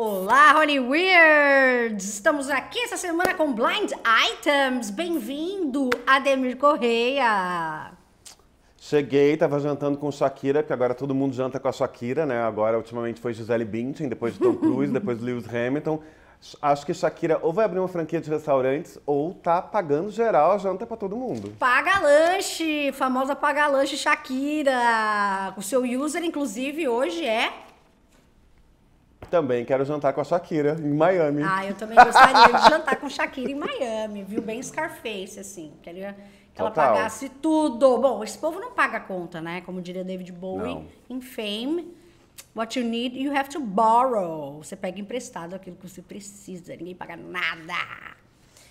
Olá, Rony Weird! Estamos aqui essa semana com Blind Items. Bem-vindo, Ademir Correia. Cheguei, tava jantando com Shakira, porque agora todo mundo janta com a Shakira, né? Agora, ultimamente, foi Gisele Bündchen, depois Tom Cruise, depois Lewis Hamilton. Acho que Shakira ou vai abrir uma franquia de restaurantes ou tá pagando geral a janta para todo mundo. Paga lanche! Famosa paga lanche Shakira! O seu user, inclusive, hoje é também quero jantar com a Shakira em Miami. Ah, eu também gostaria de jantar com Shakira em Miami, viu? Bem Scarface, assim. Queria que ela Total. pagasse tudo. Bom, esse povo não paga conta, né? Como diria David Bowie não. em Fame. What you need, you have to borrow. Você pega emprestado aquilo que você precisa. Ninguém paga nada.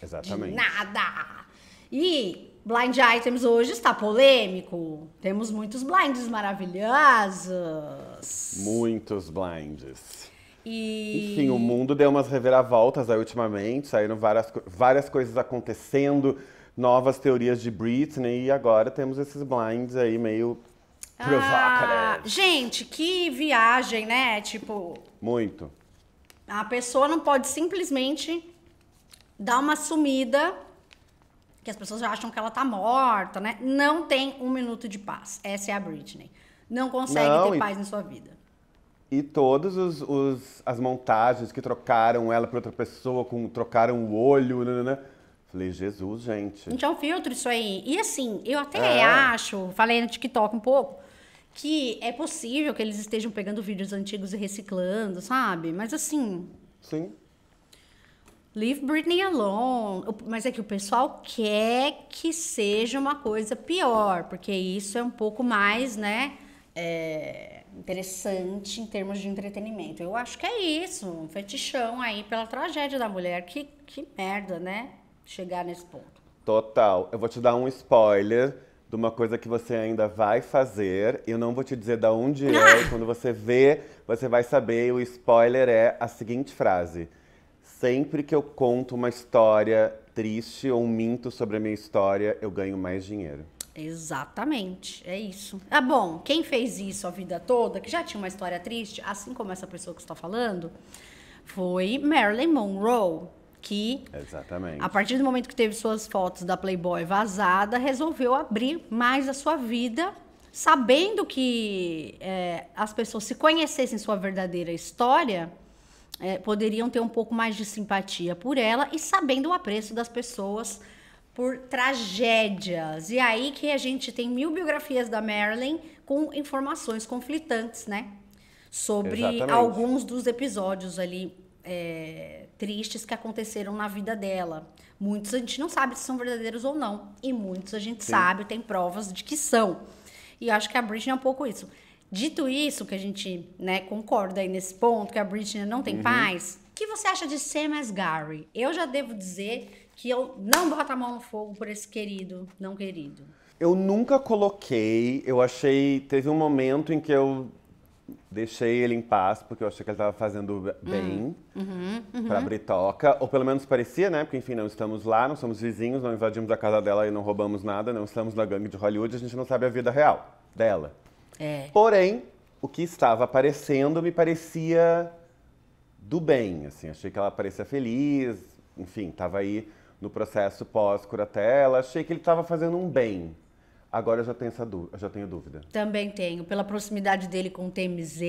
Exatamente. De nada. E blind items hoje está polêmico. Temos muitos blinds maravilhosos. Muitos blinds. E... Enfim, o mundo deu umas reviravoltas aí ultimamente, saíram várias, várias coisas acontecendo, novas teorias de Britney, e agora temos esses blinds aí meio ah, né? gente, que viagem, né? Tipo. Muito. A pessoa não pode simplesmente dar uma sumida, que as pessoas acham que ela tá morta, né? Não tem um minuto de paz. Essa é a Britney. Não consegue não, ter e... paz na sua vida. E todas os, os, as montagens que trocaram ela para outra pessoa, com, trocaram o olho, né? né, né. Falei, Jesus, gente. Gente, é um filtro isso aí. E assim, eu até é. acho, falei no TikTok um pouco, que é possível que eles estejam pegando vídeos antigos e reciclando, sabe? Mas assim. Sim. Leave Britney alone. Mas é que o pessoal quer que seja uma coisa pior, porque isso é um pouco mais, né? É interessante em termos de entretenimento. Eu acho que é isso, um fetichão aí pela tragédia da mulher. Que, que merda, né? Chegar nesse ponto. Total. Eu vou te dar um spoiler de uma coisa que você ainda vai fazer. Eu não vou te dizer da onde é. ah! Quando você vê, você vai saber. E o spoiler é a seguinte frase. Sempre que eu conto uma história triste ou minto sobre a minha história, eu ganho mais dinheiro. Exatamente, é isso. Ah, bom, quem fez isso a vida toda, que já tinha uma história triste, assim como essa pessoa que está falando, foi Marilyn Monroe, que Exatamente. a partir do momento que teve suas fotos da Playboy vazada, resolveu abrir mais a sua vida, sabendo que é, as pessoas se conhecessem sua verdadeira história, é, poderiam ter um pouco mais de simpatia por ela e sabendo o apreço das pessoas por tragédias. E aí que a gente tem mil biografias da Marilyn com informações conflitantes, né? Sobre Exatamente. alguns dos episódios ali é, tristes que aconteceram na vida dela. Muitos a gente não sabe se são verdadeiros ou não. E muitos a gente Sim. sabe, tem provas de que são. E acho que a Britney é um pouco isso. Dito isso, que a gente né, concorda aí nesse ponto, que a Britney não tem uhum. paz, o que você acha de Sam as Gary? Eu já devo dizer que eu não boto a mão no fogo por esse querido, não querido? Eu nunca coloquei, eu achei. Teve um momento em que eu deixei ele em paz, porque eu achei que ele estava fazendo hum, bem uhum, uhum. pra Britoca. Ou pelo menos parecia, né? Porque, enfim, não estamos lá, não somos vizinhos, não invadimos a casa dela e não roubamos nada, não estamos na gangue de Hollywood, a gente não sabe a vida real dela. É. Porém, o que estava aparecendo me parecia do bem, assim. Achei que ela parecia feliz, enfim, estava aí no processo pós-curatela, achei que ele estava fazendo um bem. Agora eu já tenho, essa eu já tenho dúvida. Também tenho, pela proximidade dele com o TMZ.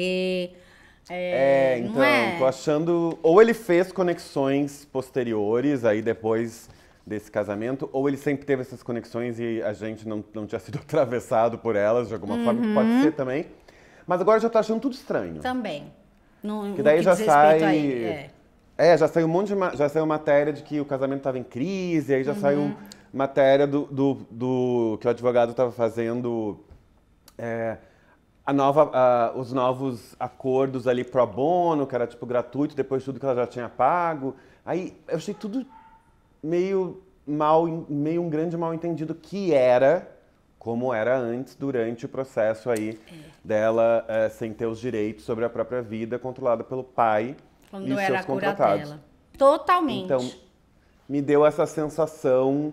É, é então, é? tô achando. Ou ele fez conexões posteriores, aí depois desse casamento, ou ele sempre teve essas conexões e a gente não, não tinha sido atravessado por elas de alguma uhum. forma, pode ser também. Mas agora eu já tô achando tudo estranho. Também. No, que daí que já sai. é. É, já saiu um monte de. Ma... Já saiu matéria de que o casamento estava em crise, aí já uhum. saiu matéria do, do, do, que o advogado estava fazendo. É, a nova, a, os novos acordos ali pro bono, que era tipo gratuito, depois de tudo que ela já tinha pago. Aí eu achei tudo meio mal, meio um grande mal entendido que era como era antes, durante o processo aí é. dela é, sem ter os direitos sobre a própria vida, controlada pelo pai. Quando e era seus contratados. Totalmente. Então, me deu essa sensação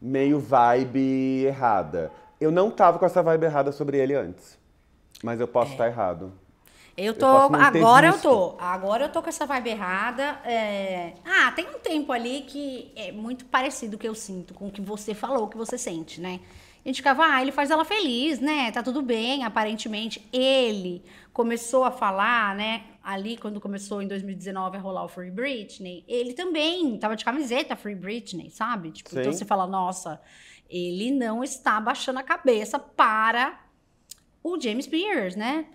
meio vibe errada. Eu não tava com essa vibe errada sobre ele antes. Mas eu posso estar é. tá errado. Eu tô. Eu agora eu tô. Agora eu tô com essa vibe errada. É... Ah, tem um tempo ali que é muito parecido o que eu sinto com o que você falou, o que você sente, né? ficava, ah, ele faz ela feliz, né? Tá tudo bem, aparentemente. Ele começou a falar, né? Ali quando começou em 2019 a rolar o Free Britney, ele também tava de camiseta Free Britney, sabe? Tipo, então você fala, nossa, ele não está baixando a cabeça para o James Spears, né?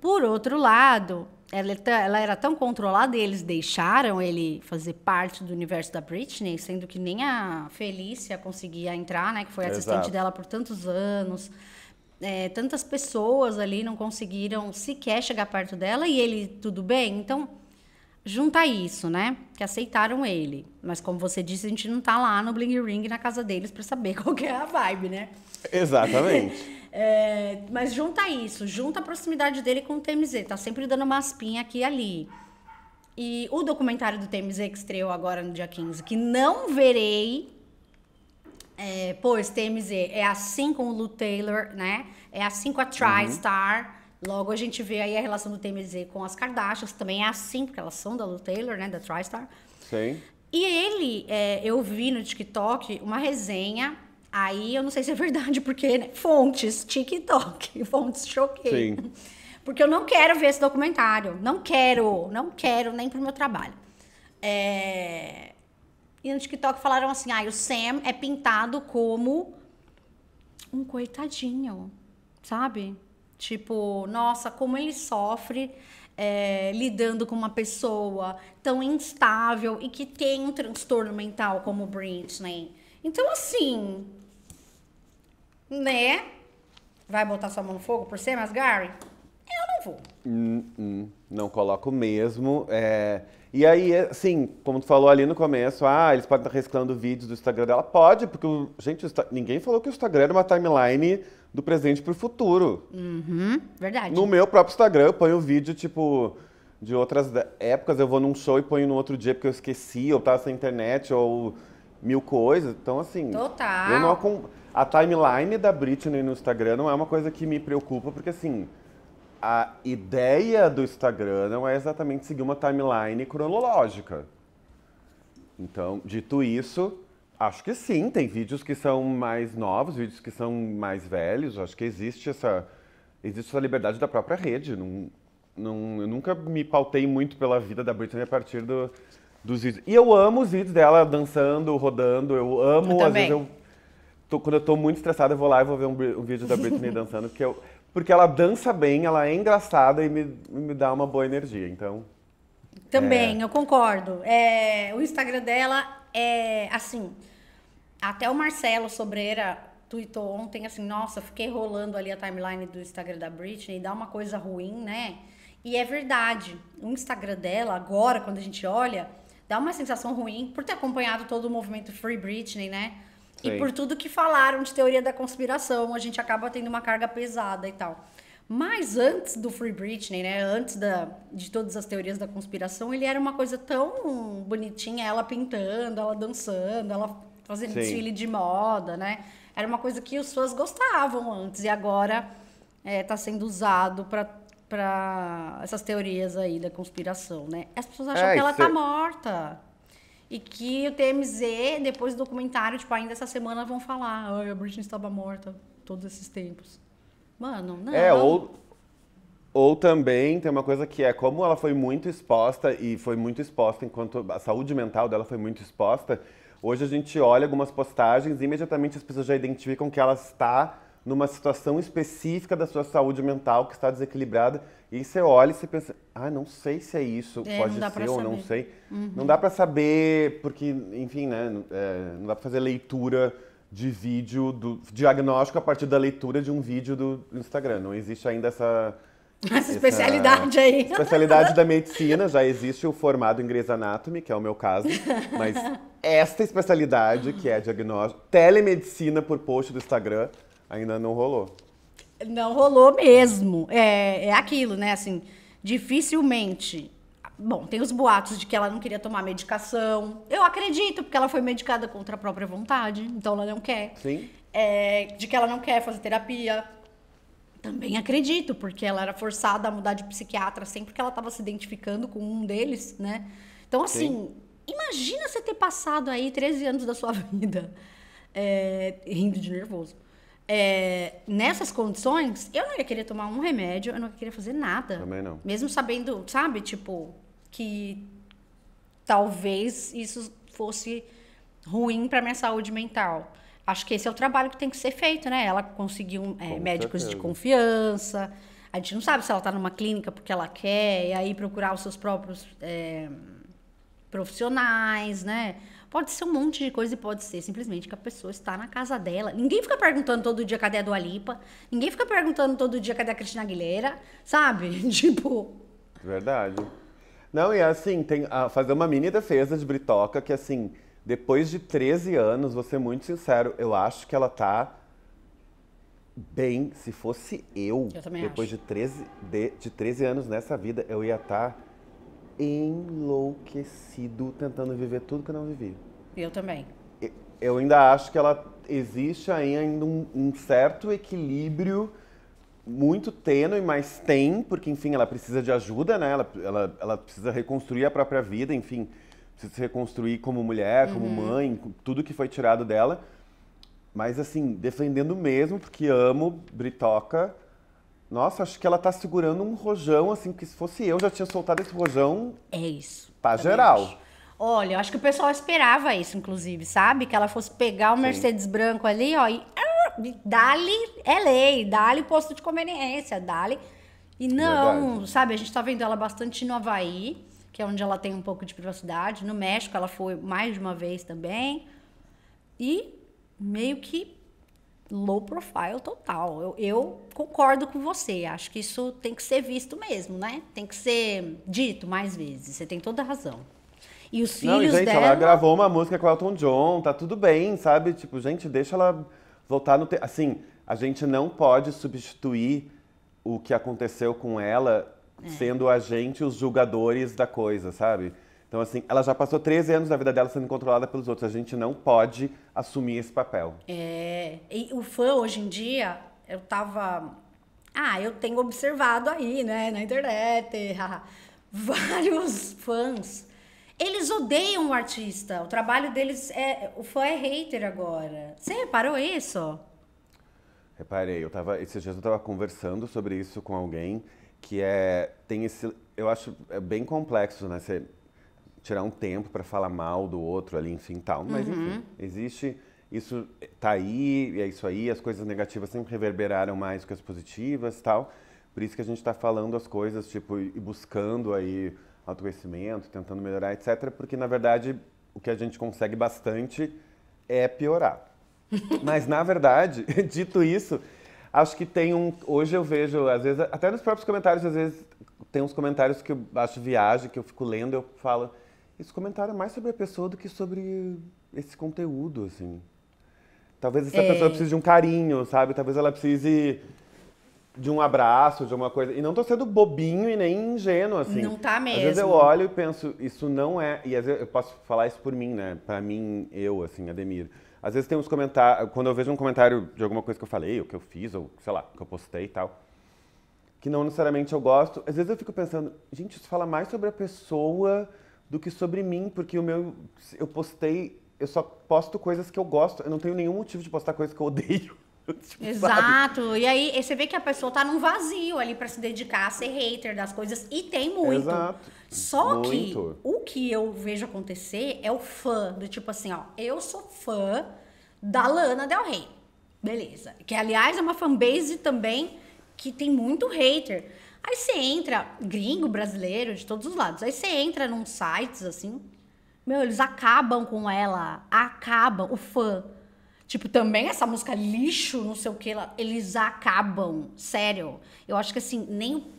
Por outro lado, ela, é ela, era tão controlada e eles deixaram ele fazer parte do universo da Britney, sendo que nem a Felícia conseguia entrar, né? Que foi assistente Exato. dela por tantos anos. É, tantas pessoas ali não conseguiram sequer chegar perto dela e ele, tudo bem? Então, junta isso, né? Que aceitaram ele. Mas como você disse, a gente não tá lá no Bling Ring na casa deles para saber qual que é a vibe, né? Exatamente. É, mas junta isso, junta a proximidade dele com o TMZ. Tá sempre dando uma aspinha aqui e ali. E o documentário do TMZ que estreou agora no dia 15, que não verei, é, pois TMZ é assim com o Lu Taylor, né? É assim com a TriStar. Uhum. Logo a gente vê aí a relação do TMZ com as Kardashians, também é assim, porque elas são da Lu Taylor, né? Da TriStar. Sim. E ele, é, eu vi no TikTok uma resenha Aí eu não sei se é verdade, porque né? fontes, TikTok, fontes, choquei. Sim. Porque eu não quero ver esse documentário. Não quero, não quero, nem pro meu trabalho. É... E no TikTok falaram assim: ah, o Sam é pintado como um coitadinho, sabe? Tipo, nossa, como ele sofre é, lidando com uma pessoa tão instável e que tem um transtorno mental como o Britney. Então, assim, né? Vai botar sua mão no fogo por ser Gary Eu não vou. Hum, hum, não coloco mesmo. É... E aí, assim, como tu falou ali no começo, ah, eles podem estar reciclando vídeos do Instagram dela. Pode, porque, o... gente, ninguém falou que o Instagram era uma timeline do presente pro futuro. Uhum, verdade. No meu próprio Instagram, eu ponho vídeo, tipo, de outras épocas. Eu vou num show e ponho no outro dia porque eu esqueci, ou tava tá sem internet, ou mil coisas. Então, assim... Total. Eu não acompanho a timeline da Britney no Instagram não é uma coisa que me preocupa, porque assim, a ideia do Instagram não é exatamente seguir uma timeline cronológica. Então, dito isso, acho que sim, tem vídeos que são mais novos, vídeos que são mais velhos, acho que existe essa, existe essa liberdade da própria rede. Não, não, eu nunca me pautei muito pela vida da Britney a partir do, dos vídeos. E eu amo os vídeos dela dançando, rodando, eu amo, eu às vezes eu tô, quando eu tô muito estressada, eu vou lá e vou ver um, um vídeo da Britney dançando, porque, eu, porque ela dança bem, ela é engraçada e me, me dá uma boa energia, então... Também, é... eu concordo. É, o Instagram dela é, assim, até o Marcelo Sobreira tweetou ontem, assim, nossa, fiquei rolando ali a timeline do Instagram da Britney, dá uma coisa ruim, né? E é verdade. O Instagram dela, agora, quando a gente olha, dá uma sensação ruim por ter acompanhado todo o movimento Free Britney, né? E por tudo que falaram de teoria da conspiração, a gente acaba tendo uma carga pesada e tal. Mas antes do Free Britney, né? Antes da, de todas as teorias da conspiração, ele era uma coisa tão bonitinha, ela pintando, ela dançando, ela fazendo Sim. desfile de moda, né? Era uma coisa que os fãs gostavam antes e agora está é, sendo usado para essas teorias aí da conspiração, né? As pessoas acham é, que ela está é morta. E que o TMZ, depois do documentário, tipo, ainda essa semana vão falar, ai, a Britney estava morta todos esses tempos. Mano, não. É, ou, ou também tem uma coisa que é, como ela foi muito exposta, e foi muito exposta enquanto a saúde mental dela foi muito exposta, hoje a gente olha algumas postagens e imediatamente as pessoas já identificam que ela está numa situação específica da sua saúde mental que está desequilibrada. E você olha e você pensa, ah, não sei se é isso, é, pode ser ou não sei. Uhum. Não dá para saber, porque, enfim, né, é, não dá para fazer leitura de vídeo, do diagnóstico a partir da leitura de um vídeo do Instagram. Não existe ainda essa... Essa, essa especialidade aí. Especialidade da medicina, já existe o formado em Grey's Anatomy, que é o meu caso, mas esta especialidade, que é diagnóstico, telemedicina por post do Instagram, ainda não rolou. Não rolou mesmo. É, é aquilo, né? Assim, dificilmente. Bom, tem os boatos de que ela não queria tomar medicação. Eu acredito, porque ela foi medicada contra a própria vontade, então ela não quer. Sim. É, de que ela não quer fazer terapia. Também acredito, porque ela era forçada a mudar de psiquiatra sempre que ela estava se identificando com um deles, né? Então, assim, Sim. imagina você ter passado aí 13 anos da sua vida é, rindo de nervoso. É, nessas condições, eu não ia querer tomar um remédio, eu não ia querer fazer nada. Também não. Mesmo sabendo, sabe, tipo, que talvez isso fosse ruim para minha saúde mental. Acho que esse é o trabalho que tem que ser feito, né? Ela conseguiu é, médicos certeza. de confiança. A gente não sabe se ela está numa clínica porque ela quer, e aí procurar os seus próprios é, profissionais, né? Pode ser um monte de coisa e pode ser simplesmente que a pessoa está na casa dela. Ninguém fica perguntando todo dia cadê a Dua Lipa. Ninguém fica perguntando todo dia cadê a Cristina Aguilera, sabe? tipo. Verdade. Não, e é assim, tem a ah, fazer uma mini defesa de Britoca que assim, depois de 13 anos, vou ser muito sincero, eu acho que ela tá bem. Se fosse eu, eu depois acho. de 13, de, de 13 anos nessa vida, eu ia estar. Tá enlouquecido tentando viver tudo que eu não vivi. Eu também. Eu ainda acho que ela existe ainda um, um certo equilíbrio muito tênue, mas tem, porque enfim, ela precisa de ajuda, né? Ela, ela, ela precisa reconstruir a própria vida, enfim, precisa se reconstruir como mulher, como uhum. mãe, tudo que foi tirado dela. Mas assim, defendendo mesmo, porque amo Britoca nossa, acho que ela tá segurando um rojão, assim, que se fosse eu já tinha soltado esse rojão. É isso. Pra geral. Acho. Olha, acho que o pessoal esperava isso, inclusive, sabe? Que ela fosse pegar o Sim. Mercedes branco ali, ó, e dali é lei, dali posto de conveniência, dali. E não, Verdade. sabe, a gente tá vendo ela bastante no Havaí, que é onde ela tem um pouco de privacidade. No México ela foi mais de uma vez também. E meio que low profile total. Eu, eu, concordo com você. Acho que isso tem que ser visto mesmo, né? Tem que ser dito mais vezes. Você tem toda a razão. E os filhos Não, e gente, dela... ela gravou uma música com Elton John, tá tudo bem, sabe? Tipo, gente, deixa ela voltar no... Te... Assim, a gente não pode substituir o que aconteceu com ela é. sendo a gente os julgadores da coisa, sabe? Então, assim, ela já passou 13 anos da vida dela sendo controlada pelos outros. A gente não pode assumir esse papel. É. E o fã, hoje em dia, eu tava. Ah, eu tenho observado aí, né, na internet, vários fãs. Eles odeiam o artista. O trabalho deles é. O fã é hater agora. Você reparou isso? Reparei. Eu tava. Esses dias eu tava conversando sobre isso com alguém que é. Tem esse. Eu acho é bem complexo, né? Você tirar um tempo para falar mal do outro ali, enfim, tal. Mas uhum. enfim, existe isso tá aí, é isso aí, as coisas negativas sempre reverberaram mais que as positivas, tal. Por isso que a gente está falando as coisas, tipo, e buscando aí autoconhecimento, tentando melhorar, etc, porque na verdade o que a gente consegue bastante é piorar. Mas na verdade, dito isso, acho que tem um. Hoje eu vejo, às vezes, até nos próprios comentários, às vezes tem uns comentários que eu acho viagem, que eu fico lendo, eu falo, esse comentário é mais sobre a pessoa do que sobre esse conteúdo, assim. Talvez essa é. pessoa precise de um carinho, sabe? Talvez ela precise de um abraço, de uma coisa. E não tô sendo bobinho e nem ingênuo, assim. Não tá mesmo. Às vezes eu olho e penso, isso não é. E às vezes eu posso falar isso por mim, né? Pra mim, eu, assim, Ademir. Às vezes tem uns comentários. Quando eu vejo um comentário de alguma coisa que eu falei, ou que eu fiz, ou sei lá, que eu postei e tal, que não necessariamente eu gosto, às vezes eu fico pensando, gente, isso fala mais sobre a pessoa do que sobre mim, porque o meu eu postei, eu só posto coisas que eu gosto. Eu não tenho nenhum motivo de postar coisas que eu odeio. Tipo, Exato. Sabe? E aí você vê que a pessoa tá num vazio ali para se dedicar a ser hater das coisas e tem muito. Exato. Só muito. que o que eu vejo acontecer é o fã do tipo assim, ó, eu sou fã da Lana Del Rey. Beleza. Que aliás é uma fanbase também que tem muito hater. Aí você entra, gringo, brasileiro, de todos os lados. Aí você entra num sites assim, meu, eles acabam com ela, acabam, o fã. Tipo, também essa música lixo, não sei o que, eles acabam, sério. Eu acho que assim, nem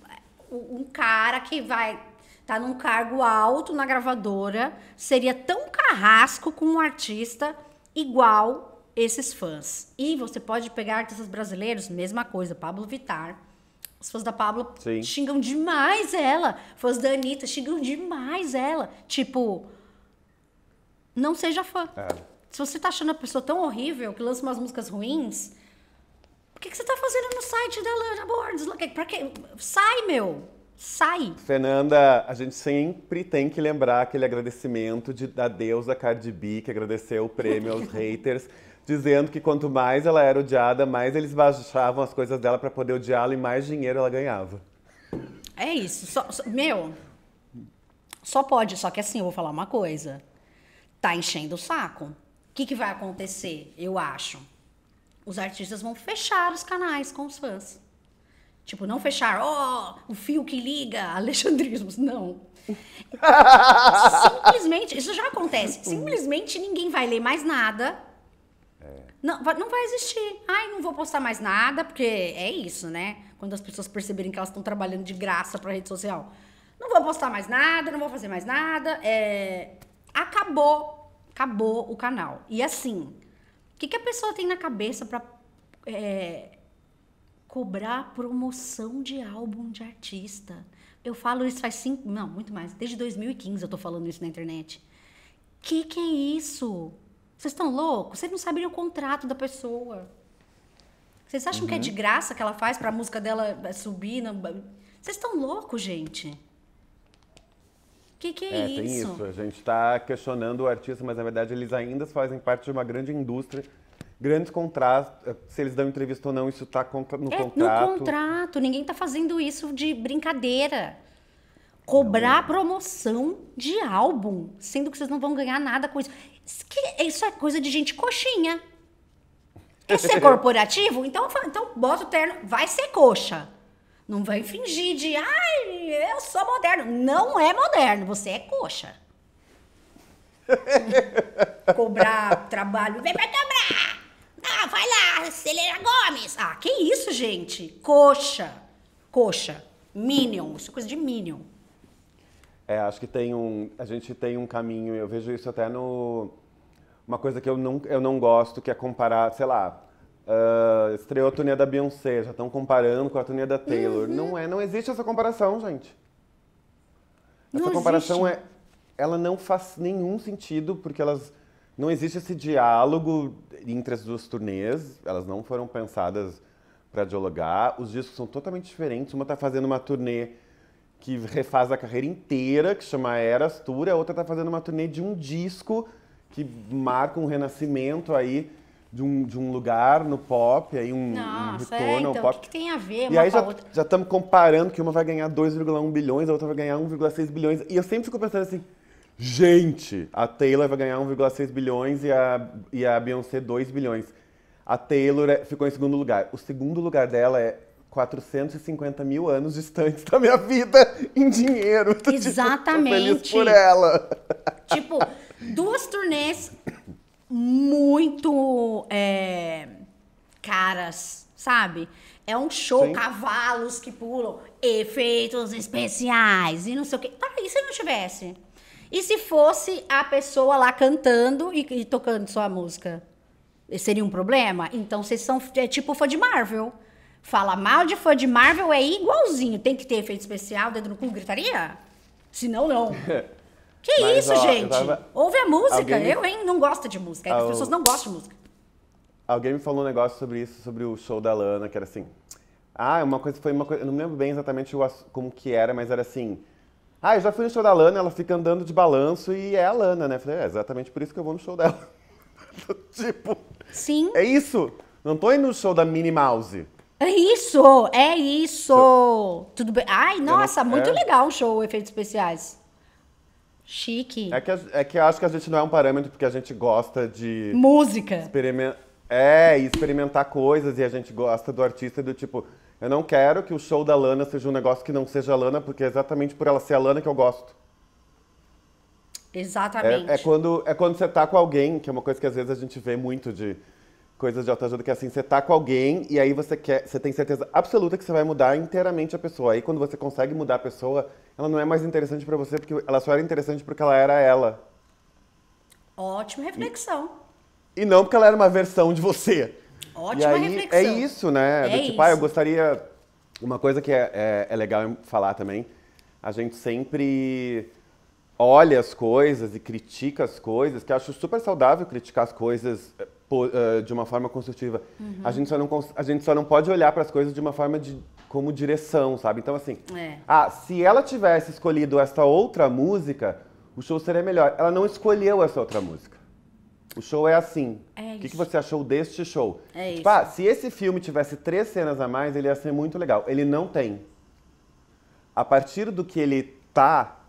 um cara que vai tá num cargo alto na gravadora seria tão carrasco com um artista igual esses fãs. E você pode pegar artistas brasileiros, mesma coisa, Pablo Vitar as fãs da Pablo Sim. xingam demais ela. Fãs da Anitta xingam demais ela. Tipo, não seja fã. É. Se você tá achando a pessoa tão horrível que lança umas músicas ruins, o que, que você tá fazendo no site dela? Abordes, pra quê? Sai, meu! Sai! Fernanda, a gente sempre tem que lembrar aquele agradecimento de, da deusa Cardi B, que agradeceu o prêmio aos haters dizendo que quanto mais ela era odiada, mais eles baixavam as coisas dela para poder odiá-la e mais dinheiro ela ganhava. É isso. Só, só, meu, só pode. Só que assim, eu vou falar uma coisa. Tá enchendo o saco. O que, que vai acontecer, eu acho? Os artistas vão fechar os canais com os fãs. Tipo, não fechar, ó, oh, o fio que liga, Alexandrismos. Não. Simplesmente, isso já acontece. Simplesmente ninguém vai ler mais nada. Não, não vai existir. Ai, não vou postar mais nada, porque é isso, né? Quando as pessoas perceberem que elas estão trabalhando de graça pra rede social. Não vou postar mais nada, não vou fazer mais nada. É... Acabou. Acabou o canal. E assim, o que, que a pessoa tem na cabeça pra é, cobrar promoção de álbum de artista? Eu falo isso faz cinco. Não, muito mais. Desde 2015 eu tô falando isso na internet. Que que é isso? Vocês estão loucos? Vocês não sabem o contrato da pessoa. Vocês acham uhum. que é uhum. de graça que ela faz para a música dela eh, subir? Não... Vocês estão loucos, gente. O que, que é, é, isso? Tem isso. A gente está questionando o artista, mas na verdade eles ainda fazem parte de uma grande indústria. Grandes contratos, eh, se eles dão entrevista ou não, isso está no é, contrato. No contrato, ninguém está fazendo isso de brincadeira. Cobrar não. promoção de álbum, sendo que vocês não vão ganhar nada com isso. É, isso é coisa de gente coxinha. Quer ser corporativo? Então, então bota o terno, vai ser coxa. Não vai fingir de, ai, eu sou moderno. Não é moderno, você é coxa. Cobrar trabalho, vem pra cobrar! Ah, vai lá, acelera Gomes! Ah, que isso, gente? Coxa. Coxa. Minion, isso é coisa de Minion. É, acho que tem um, a gente tem um caminho, eu vejo isso até no... Uma coisa que eu não, eu não gosto, que é comparar, sei lá, uh, estreou a turnê da Beyoncé, já estão comparando com a turnê da Taylor. Uhum. Não é, não existe essa comparação, gente. Essa não comparação existe. é... Ela não faz nenhum sentido, porque elas... Não existe esse diálogo entre as duas turnês, elas não foram pensadas para dialogar. Os discos são totalmente diferentes. Uma está fazendo uma turnê que refaz a carreira inteira, que chama Eras Tour, a outra está fazendo uma turnê de um disco que marca um renascimento aí de um, de um lugar no pop, aí um, Nossa, um é, retorno é, então, ao pop. O que, que, tem a ver? e aí já estamos comparando que uma vai ganhar 2,1 bilhões, a outra vai ganhar 1,6 bilhões. E eu sempre fico pensando assim, gente, a Taylor vai ganhar 1,6 bilhões e a, e a Beyoncé 2 bilhões. A Taylor é, ficou em segundo lugar. O segundo lugar dela é 450 mil anos distantes da minha vida em dinheiro. Tipo, Exatamente. Tipo, feliz por ela. Tipo, duas turnês muito é, caras, sabe? É um show, Sim. cavalos que pulam, efeitos especiais e não sei o quê. Para, tá, e se não tivesse? E se fosse a pessoa lá cantando e, e tocando sua música? Seria um problema? Então vocês são é, tipo fã de Marvel. Fala mal de fã de Marvel é igualzinho. Tem que ter efeito especial, dedo no cu, gritaria? Se não, não. Que Mas, isso, ó, gente? Tava... Ouve a música. Alguém... Eu, hein, não gosto de música. Al... É as ah, pessoas não gostam de música. Alguém me falou um negócio sobre isso, sobre o show da Lana, que era assim. Ah, uma coisa foi uma coisa. Eu não me lembro bem exatamente como que era, mas era assim. Ah, eu já fui no show da Lana, ela fica andando de balanço e é a Lana, né? Falei, é exatamente por isso que eu vou no show dela. tipo. Sim. É isso. Não tô indo no show da Minnie Mouse. É isso, é isso. Eu... Tudo bem. Ai, nossa, não... muito é... legal o show, efeitos especiais. Chique. É que, é que acho que a gente não é um parâmetro porque a gente gosta de. Música. Experiment... É, experimentar coisas e a gente gosta do artista do tipo. Eu não quero que o show da Lana seja um negócio que não seja a Lana, porque é exatamente por ela ser a Lana que eu gosto. Exatamente. É, é, quando, é quando você tá com alguém, que é uma coisa que às vezes a gente vê muito de coisas de autoajuda que é assim, você tá com alguém e aí você quer, você tem certeza absoluta que você vai mudar inteiramente a pessoa. Aí quando você consegue mudar a pessoa, ela não é mais interessante para você porque ela só era interessante porque ela era ela. Ótima reflexão. E, e não porque ela era uma versão de você. Ótima aí, é reflexão. É isso, né? É Do tipo, ah, eu gostaria. Uma coisa que é, é, é legal falar também, a gente sempre olha as coisas e critica as coisas, que eu acho super saudável criticar as coisas eh, eh, de uma forma construtiva. Uhum. A, gente só não, a gente só não pode olhar para as coisas de uma forma de, como direção, sabe? Então, assim, é. ah, se ela tivesse escolhido essa outra música, o show seria melhor. Ela não escolheu essa outra música. O show é assim. É o que, que, você achou deste show? É tipo, isso. Ah, se esse filme tivesse três cenas a mais, ele ia ser muito legal. Ele não tem. A partir do que ele tá,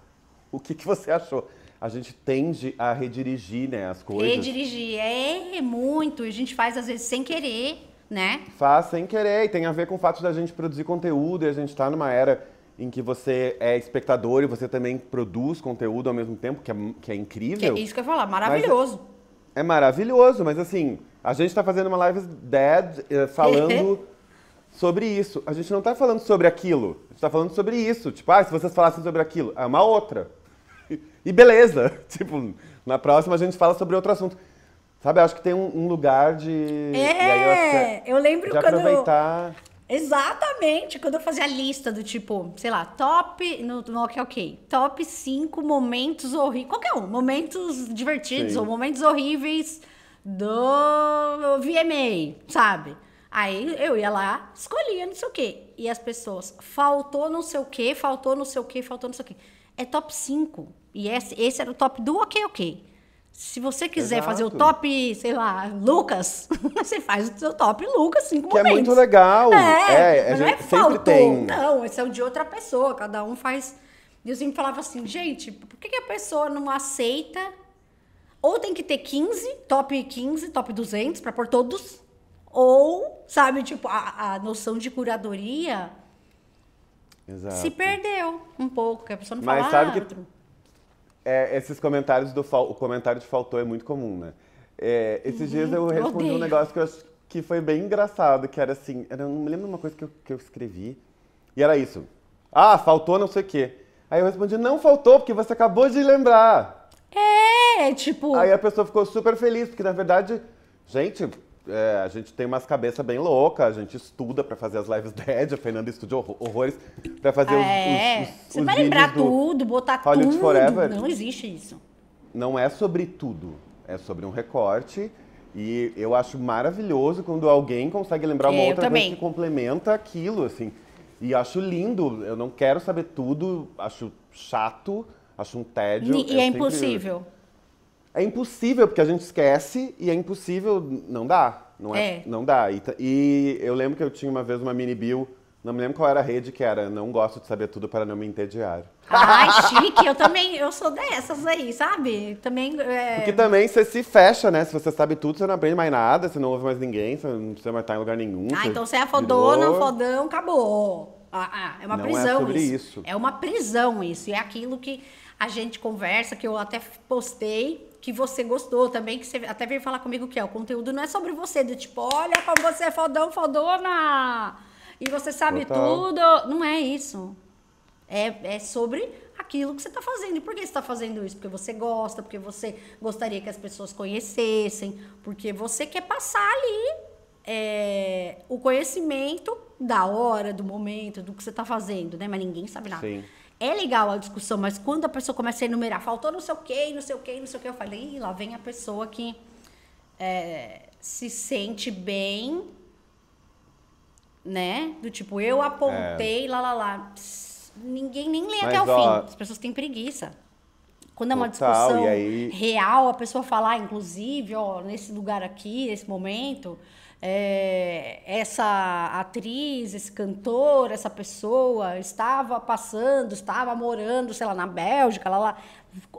o que, que você achou? a gente tende a redirigir, né, as coisas. Redirigir, é, é muito. A gente faz às vezes sem querer, né? Faz sem querer. E tem a ver com o fato da gente produzir conteúdo e a gente está numa era em que você é espectador e você também produz conteúdo ao mesmo tempo, que é, que é incrível. Que é isso que eu ia falar, maravilhoso. É, é, maravilhoso, mas assim, a gente está fazendo uma live dead eh, falando sobre isso. A gente não está falando sobre aquilo, a gente está falando sobre isso. Tipo, ah, se vocês falassem sobre aquilo, é uma outra. E beleza. Tipo, na próxima a gente fala sobre outro assunto. Sabe, acho que tem um, um lugar de. É, eu, é, eu, lembro de quando. Aproveitar... Exatamente, quando eu fazia a lista do tipo, sei lá, top no, no OK OK, top 5 momentos horríveis, qualquer um, momentos divertidos Sim. ou momentos horríveis do VMA, sabe? Aí eu ia lá, escolhia não sei o quê. E as pessoas, faltou não sei o quê, faltou não sei o quê, faltou não sei o quê. É top 5. E esse, esse era o top do ok, ok. Se você quiser Exato. fazer o top, sei lá, Lucas, você faz o seu top Lucas cinco que é momentos. Que é muito legal. É, é, é não é faltou. Tem. Não, esse é o de outra pessoa, cada um faz... E eu sempre falava assim, gente, por que, que a pessoa não aceita? Ou tem que ter 15, top 15, top 200, para pôr todos. Ou, sabe, tipo, a, a noção de curadoria... Exato. se perdeu um pouco, que a pessoa não Mas fala. sabe ah, que outro é, esses comentários do o comentário de faltou é muito comum, né? É, esses uhum, dias eu uhum. respondi odeio. um negócio que eu acho que foi bem engraçado, que era assim, eu não me lembro de uma coisa que eu, que eu escrevi, e era isso. Ah, faltou não sei o quê. Aí eu respondi, não faltou, porque você acabou de lembrar. É, tipo... Aí a pessoa ficou super feliz, porque na verdade, gente, é, a gente tem umas cabeças bem loucas, a gente estuda para fazer as lives dead, a Fernanda estuda horrores para fazer os, é, os, os Você os vai lembrar tudo, botar Hollywood tudo. Forever. Não existe isso. Não é sobre tudo, é sobre um recorte. E eu acho maravilhoso quando alguém consegue lembrar uma é, eu outra também. coisa que complementa aquilo, assim. E acho lindo, eu não quero saber tudo, acho chato, acho um tédio. E é, é sempre... impossível. É impossível, porque a gente esquece e é impossível, não dá. Não, é, é. não dá. E, e, eu lembro que eu tinha uma vez uma mini bill, não me lembro qual era a rede, que era Não gosto de saber tudo para não me entediar. Ai, chique, eu também, eu sou dessas aí, sabe? Também. É... Porque também você se fecha, né? Se você sabe tudo, você não aprende mais nada, você não ouve mais ninguém, você não precisa mais estar em lugar nenhum. Ah, então você é fodona, fodão, acabou. Ah, ah, é uma não é prisão é sobre isso. isso. É uma prisão isso. E é aquilo que a gente conversa, que eu até postei que você gostou também, que você até veio falar comigo que é, o conteúdo não é sobre você, do tipo, olha como você é fodão, fodona, e você sabe Total. tudo. Não é isso. É, é sobre aquilo que você está fazendo. E por que você está fazendo isso? Porque você gosta, porque você gostaria que as pessoas conhecessem, porque você quer passar ali é, o conhecimento da hora, do momento, do que você está fazendo, né? Mas ninguém sabe nada. Sim. É legal a discussão, mas quando a pessoa começa a enumerar, faltou não sei o quê, não sei o quê, não sei o quê, eu falei, lá vem a pessoa que é, se sente bem, né? Do tipo, eu é. apontei, é. lá, lá, lá. Pss, ninguém nem lê mas, até o ó... fim. As pessoas têm preguiça. Quando é uma Total, discussão aí... real, a pessoa falar, ah, inclusive, ó, nesse lugar aqui, nesse momento, é, essa atriz, esse cantor, essa pessoa estava passando, estava morando, sei lá, na Bélgica, lá, lá.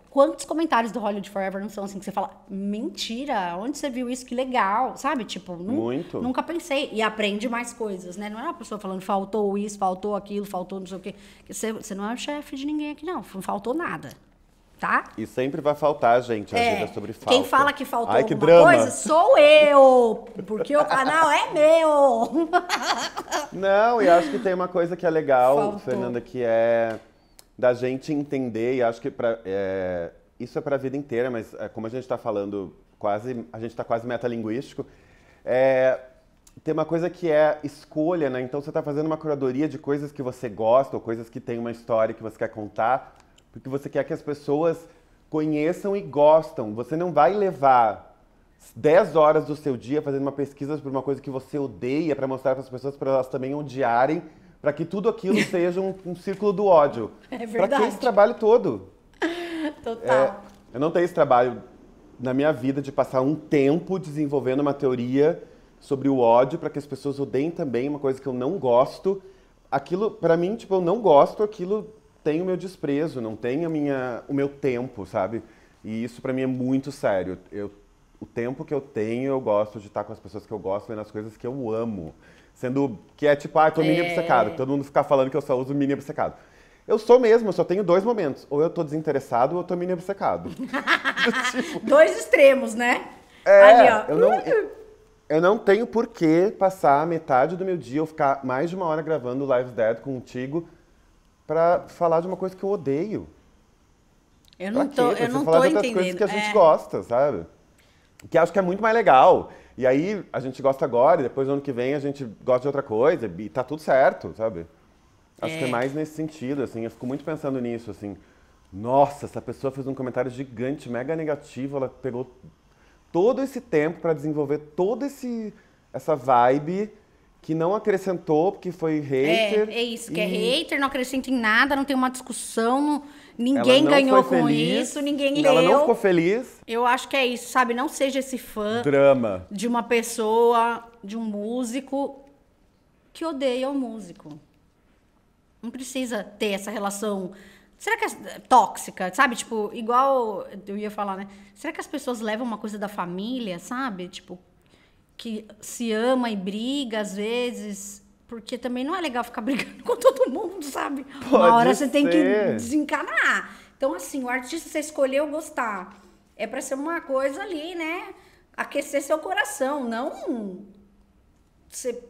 Quantos comentários do Hollywood Forever não são assim que você fala, mentira, onde você viu isso? Que legal, sabe? Tipo, Muito. nunca pensei. E aprende mais coisas, né? Não é uma pessoa falando, faltou isso, faltou aquilo, faltou não sei o quê. Você, você não é o chefe de ninguém aqui, não. Não faltou nada tá? E sempre vai faltar, gente, a é. sobre falta. Quem fala que faltou Ai, que alguma drama. coisa sou eu, porque o canal é meu. Não, e acho que tem uma coisa que é legal, faltou. Fernanda, que é da gente entender, e acho que pra, é, isso é para a vida inteira, mas é, como a gente está falando quase, a gente está quase metalinguístico, é, tem uma coisa que é escolha, né? Então você está fazendo uma curadoria de coisas que você gosta ou coisas que tem uma história que você quer contar porque você quer que as pessoas conheçam e gostam. Você não vai levar 10 horas do seu dia fazendo uma pesquisa sobre uma coisa que você odeia para mostrar para as pessoas para elas também odiarem, para que tudo aquilo seja um, um, círculo do ódio. É verdade. Para que esse trabalho todo? Total. É, eu não tenho esse trabalho na minha vida de passar um tempo desenvolvendo uma teoria sobre o ódio para que as pessoas odeiem também uma coisa que eu não gosto. Aquilo, para mim, tipo, eu não gosto, aquilo tem o meu desprezo, não tem a minha, o meu tempo, sabe? E isso para mim é muito sério. Eu, o tempo que eu tenho, eu gosto de estar com as pessoas que eu gosto e nas coisas que eu amo. Sendo que é tipo, ah, eu tô mini é. obcecado. Todo mundo fica falando que eu só uso mini obcecado. Eu sou mesmo, eu só tenho dois momentos. Ou eu tô desinteressado ou eu tô mini obcecado. tipo... Dois extremos, né? É, Ali, ó. Eu não, eu, eu não tenho por que passar metade do meu dia ou ficar mais de uma hora gravando Live Dead contigo para falar de uma coisa que eu odeio. Eu não tô, eu não falar tô de outras entendendo. coisas que a gente é. gosta, sabe? Que acho que é muito mais legal. E aí a gente gosta agora, e depois no ano que vem a gente gosta de outra coisa, e tá tudo certo, sabe? Acho é. que é mais nesse sentido, assim. Eu fico muito pensando nisso, assim. Nossa, essa pessoa fez um comentário gigante, mega negativo, ela pegou todo esse tempo para desenvolver toda essa vibe que não acrescentou, porque foi hater. É, é isso, que é e... é hater, não acrescenta em nada, não tem uma discussão, não... ninguém ganhou com feliz, isso, ninguém ela leu. Ela não ficou feliz. Eu acho que é isso, sabe? Não seja esse fã Drama. de uma pessoa, de um músico que odeia o músico. Não precisa ter essa relação. Será que é tóxica, sabe? Tipo, igual eu ia falar, né? Será que as pessoas levam uma coisa da família, sabe? Tipo, que se ama e briga às vezes. Porque também não é legal ficar brigando com todo mundo, sabe? Pode Uma hora ser. você tem que desencanar. Então, assim, o artista você escolheu gostar. É para ser uma coisa ali, né? Aquecer seu coração, não você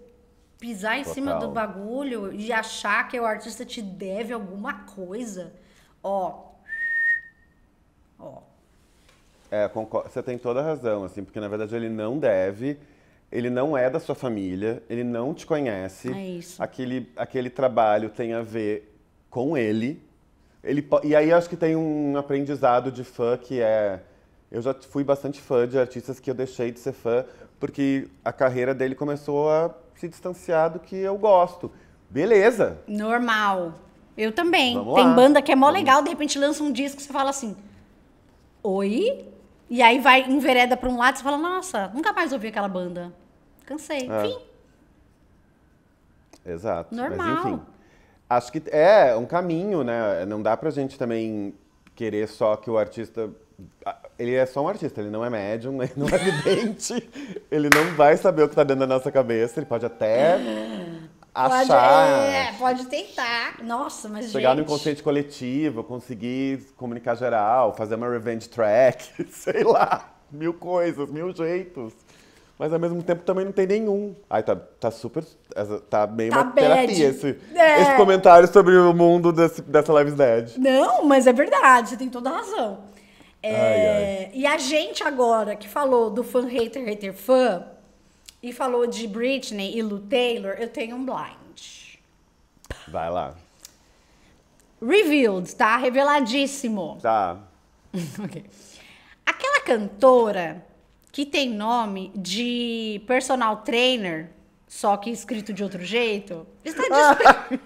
pisar em Total. cima do bagulho e achar que o artista te deve alguma coisa. Ó. Ó. É, você tem toda a razão, assim, porque na verdade ele não deve ele não é da sua família, ele não te conhece. É isso. Aquele, aquele trabalho tem a ver com ele. ele. E aí acho que tem um aprendizado de fã que é. Eu já fui bastante fã de artistas que eu deixei de ser fã, porque a carreira dele começou a se distanciar do que eu gosto. Beleza! Normal. Eu também. Vamos tem lá. banda que é mó Vamos. legal, de repente lança um disco e você fala assim: Oi? E aí vai, envereda pra um lado e você fala, nossa, nunca mais ouvi aquela banda. Cansei. É. Fim. Exato. Normal. Mas, enfim, acho que é um caminho, né? Não dá pra gente também querer só que o artista ele é só um artista, ele não é médium, ele não é vidente, ele não vai saber o que está dentro da nossa cabeça, ele pode até achar. Pode, é, né? pode tentar. Nossa, mas Chegar gente... no inconsciente coletivo, conseguir comunicar geral, fazer uma revenge track, sei lá. Mil coisas, mil jeitos. Mas ao mesmo tempo também não tem nenhum. Ai, tá, tá super. Tá meio tá uma bad. terapia esse, é. esse comentário sobre o mundo desse, dessa Lives Dead. Não, mas é verdade, você tem toda a razão. É, ai, ai. É, e a gente agora que falou do fã hater, hater fã, e falou de Britney e Lu Taylor, eu tenho um blind. Vai lá. Revealed, tá? Reveladíssimo. Tá. ok. Aquela cantora que tem nome de personal trainer, só que escrito de outro jeito, está desprezando.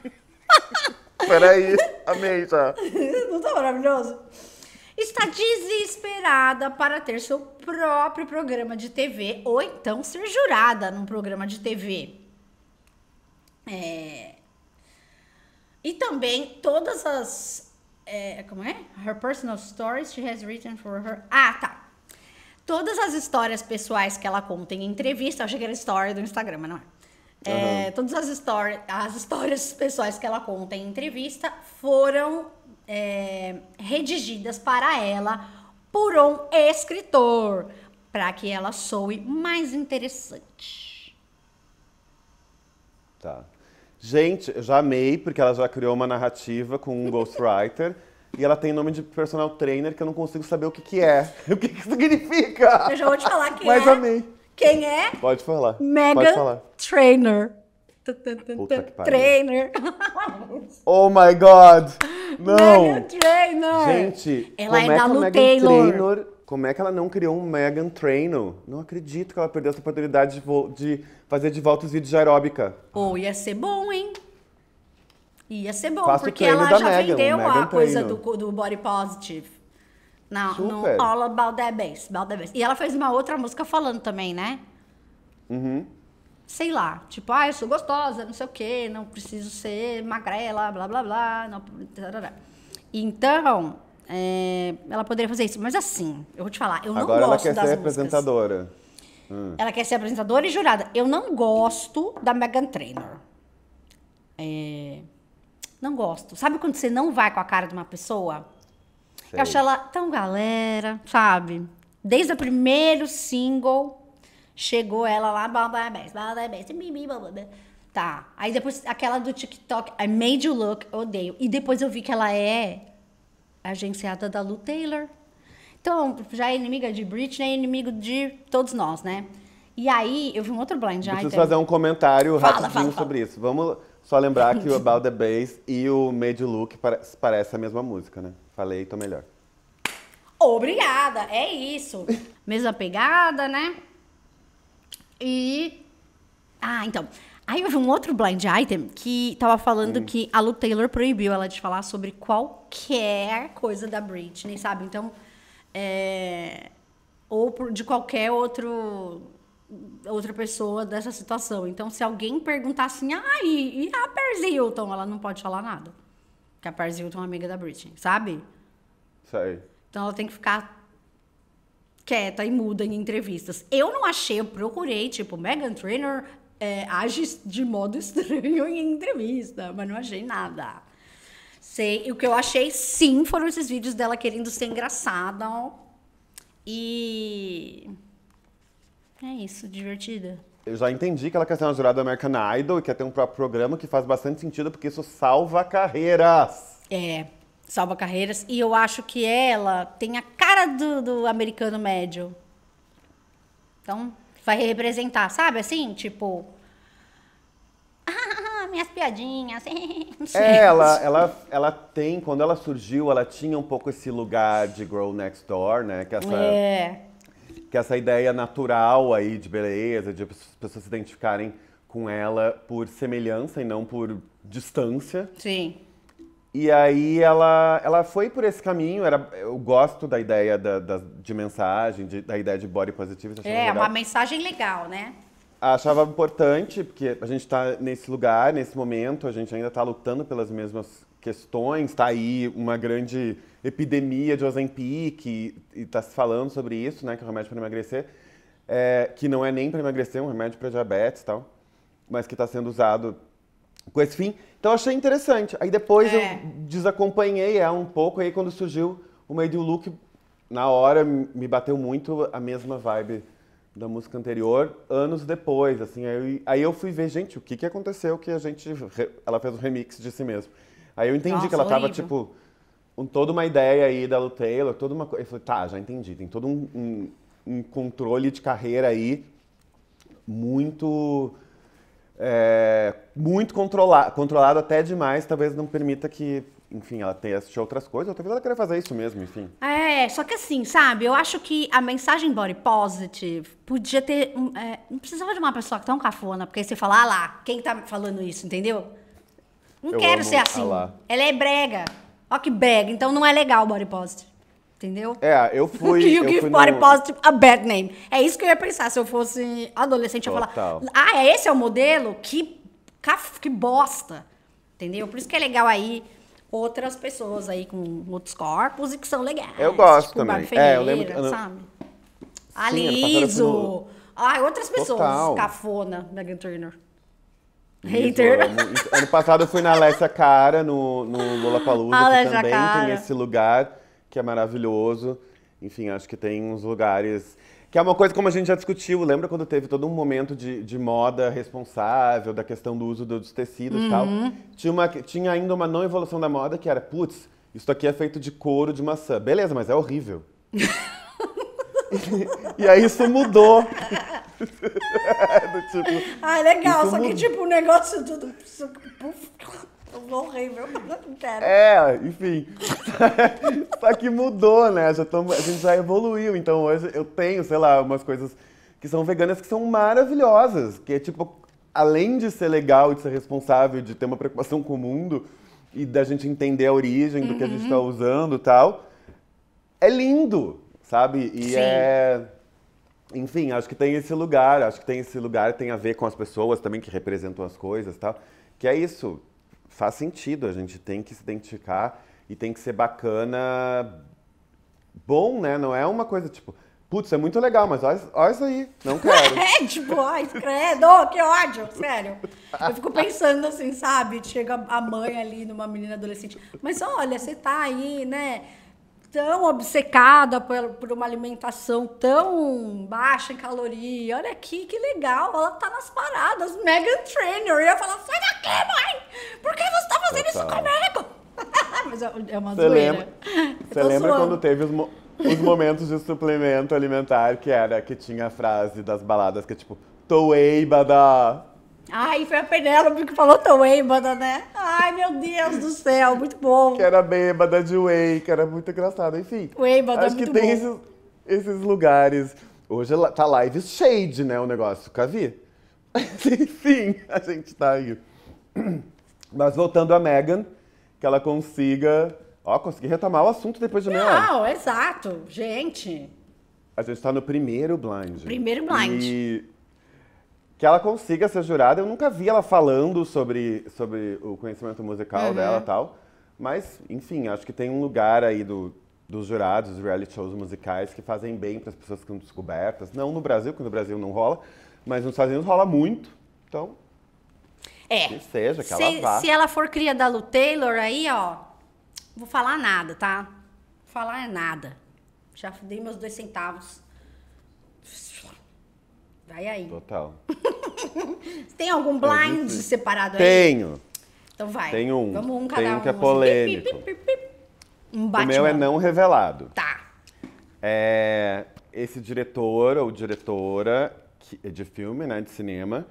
Peraí, amei tá? Não tá maravilhoso? está desesperada para ter seu próprio programa de TV ou então ser jurada num programa de TV. É... E também todas as. É, como é? Her personal stories she has written for her. Ah, tá. Todas as histórias pessoais que ela conta em entrevista, eu achei que era história do Instagram, mas não é. Uhum. é todas as, histórias, as histórias pessoais que ela conta em entrevista foram é, redigidas para ela por um escritor, para que ela soe mais interessante. Tá. Gente, eu já amei, porque ela já criou uma narrativa com um ghostwriter. e ela tem nome de personal trainer que eu não consigo saber o que, que é. o que, que significa? Eu já vou te falar quem Mas é. Mas amei. Quem é? Pode falar. Mega Pode falar. Trainer. Puta trainer. Oh my god! Não! Megan Gente, ela como é, é da Lu Taylor. Trainor, como é que ela não criou um Megan Trainor? Não acredito que ela perdeu essa oportunidade de, de fazer de volta os vídeos de aeróbica. Ou oh, ia ser bom, hein? Ia ser bom, Faço porque ela já Megan, vendeu Megan a Trainor. coisa do, do body positive. Não, Super. no All About About That Bass. E ela fez uma outra música falando também, né? Uhum sei lá, tipo, ah, eu sou gostosa, não sei o quê, não preciso ser magrela, blá, blá, blá. Não, Então, é, ela poderia fazer isso. Mas assim, eu vou te falar, eu não Agora gosto das músicas. Agora ela quer ser apresentadora. Hum. Ela quer ser apresentadora e jurada. Eu não gosto da Megan Trainor. É, não gosto. Sabe quando você não vai com a cara de uma pessoa? Sei. Eu acho ela tão galera, sabe? Desde o primeiro single Chegou ela lá, parabéns, parabéns, né? Tá. Aí depois aquela do TikTok, I made you look, odeio. E depois eu vi que ela é agenciada da Lu Taylor. Então, já é inimiga de Britney, é inimigo de todos nós, né? E aí, eu vi um outro blind item. Preciso fazer um comentário fala, rapidinho fala, fala. sobre isso. Vamos só lembrar que o About the Bass e o Made You Look parece a mesma música, né? Falei, tô melhor. Obrigada, é isso. mesma pegada, né? E. Ah, então. Aí houve um outro blind item que tava falando hum. que a Lu Taylor proibiu ela de falar sobre qualquer coisa da Britney, sabe? Então. É... Ou de qualquer outro outra pessoa dessa situação. Então, se alguém perguntar assim, ah, e, e a Paris Hilton? Ela não pode falar nada. Porque a Paris Hilton é amiga da Britney, sabe? Sei. Então, ela tem que ficar quieta e muda em entrevistas. Eu não achei, eu procurei, tipo, Megan Trainor é, age de modo estranho em entrevista, mas não achei nada. Sei, o que eu achei sim foram esses vídeos dela querendo ser engraçada. Ó. E é isso, divertida. Eu já entendi que ela quer ser uma jurada American Idol e quer ter um próprio programa que faz bastante sentido porque isso salva carreiras. É, Salva Carreiras. E eu acho que ela tem a cara do, do americano médio. Então, vai representar, sabe assim? Tipo. Ah, minhas piadinhas. É, ela, ela, ela tem, quando ela surgiu, ela tinha um pouco esse lugar de Grow Next Door, né? Que essa, é. que essa ideia natural aí de beleza, de as pessoas se identificarem com ela por semelhança e não por distância. Sim. E aí ela, ela foi por esse caminho. Era, eu gosto da ideia da, da de mensagem, de, da ideia de body positive. É, legal. uma mensagem legal, né? Achava importante, porque a gente está nesse lugar, nesse momento, a gente ainda está lutando pelas mesmas questões. Está aí uma grande epidemia de Ozempic e está se falando sobre isso, né? Que é o remédio para emagrecer. É, que não é nem para emagrecer, é um remédio para diabetes e tal. Mas que está sendo usado com esse fim. Então achei interessante. Aí depois é. eu desacompanhei ela um pouco, aí quando surgiu o meio do look, na hora me bateu muito a mesma vibe da música anterior, anos depois, assim, aí, aí eu fui ver, gente, o que que aconteceu que a gente, ela fez um remix de si mesmo Aí eu entendi Nossa, que ela horrível. tava, tipo, um, toda uma ideia aí da Lu Taylor, toda uma coisa, eu falei, tá, já entendi, tem todo um, um, um controle de carreira aí muito é, muito controla controlado até demais, talvez não permita que, enfim, ela tenha outras coisas, ou talvez ela queira fazer isso mesmo, enfim. É, só que assim, sabe, eu acho que a mensagem body positive podia ter. É, não precisava de uma pessoa tão cafona, porque aí você fala, ah lá, quem tá falando isso, entendeu? Não eu quero ser assim. Ah ela é brega. Ó que brega, então não é legal o body positive. Entendeu? É, eu fui. you eu give fui body no... positive a bad name. É isso que eu ia pensar se eu fosse adolescente. Eu ia falar: ah, é, esse é o modelo? Que, que bosta. Entendeu? Por isso que é legal aí outras pessoas aí com outros corpos e que são legais. Eu gosto tipo, também. Ferreira, é, eu lembro. Eu Alízo, Sabe? Sim, Aliso. No... outras pessoas. Total. Cafona, Megan Turner. Hater. ano passado eu fui na Alessa Cara, no, no Lollapalooza, que também cara. tem esse lugar que é maravilhoso. Enfim, acho que tem uns lugares. Que é uma coisa como a gente já discutiu, lembra quando teve todo um momento de, de moda responsável, da questão do uso dos tecidos uhum. e tal? Uhum. Tinha, uma, tinha ainda uma não evolução da moda que era, putz, isso aqui é feito de couro de maçã. Beleza, mas é horrível. e, e aí isso mudou. do tipo, ah, legal, só mudou. que tipo, o negócio tudo horrível, não quero. É, enfim. Só que mudou, né? Já tamo, a gente já evoluiu. Então hoje eu tenho, sei lá, umas coisas que são veganas que são maravilhosas. Que é tipo, além de ser legal, de ser responsável, de ter uma preocupação com o mundo e da gente entender a origem do uhum. que a gente está uhum. usando e tal, é lindo, sabe? E Sim. é. Enfim, acho que tem esse lugar, acho que tem esse lugar, tem a ver com as pessoas também que representam as coisas e tal. Que é isso, faz sentido, a gente tem que se identificar e tem que ser bacana, bom, né? Não é uma coisa tipo, putz, é muito legal, mas olha, olha isso aí, não quero. é, tipo, ai, credo, que ódio, sério. Eu fico pensando assim, sabe? Chega a mãe ali numa menina adolescente, mas olha, você tá aí, né? tão obcecada por, por uma alimentação tão baixa em caloria. Olha aqui, que legal, ela tá nas paradas. Megan Trainor. E eu ia falar, sai daqui, mãe! Por que você tá fazendo Total. isso comigo? Mas é uma Cê zoeira. Você lembra, lembra quando teve os, mo os momentos de suplemento alimentar que era que tinha a frase das baladas que é tipo, tô êbada, Ai, foi a Penélope que falou tão bêbada, né? Ai, meu Deus do céu, muito bom. Que era bêbada de Whey, que era muito engraçado. Enfim, bêbada, acho é que tem esses, esses, lugares. Hoje tá live shade, né, o negócio, Cavi? Enfim, a gente tá aí. Mas voltando a Megan, que ela consiga... Ó, consegui retomar o assunto depois de meia hora. Não, exato. Gente... A gente tá no primeiro blind. Primeiro blind. E que ela consiga ser jurada. Eu nunca vi ela falando sobre, sobre o conhecimento musical uhum. dela e tal. Mas, enfim, acho que tem um lugar aí do, dos jurados, dos reality shows musicais, que fazem bem para as pessoas que estão descobertas. Não no Brasil, porque no Brasil não rola, mas nos Estados Unidos rola muito. Então, é. que seja, que se, ela vá. Se ela for cria da Lu Taylor aí, ó, vou falar nada, tá? Vou falar é nada. Já dei meus dois centavos. Vai aí. Total. Tem algum blind separado aí? Tenho. Então vai. Tem um. Vamos um cada Tem um que é assim. polêmico. Assim. Pip, um o meu é não revelado. Tá. É, esse diretor ou diretora de filme, né, de cinema,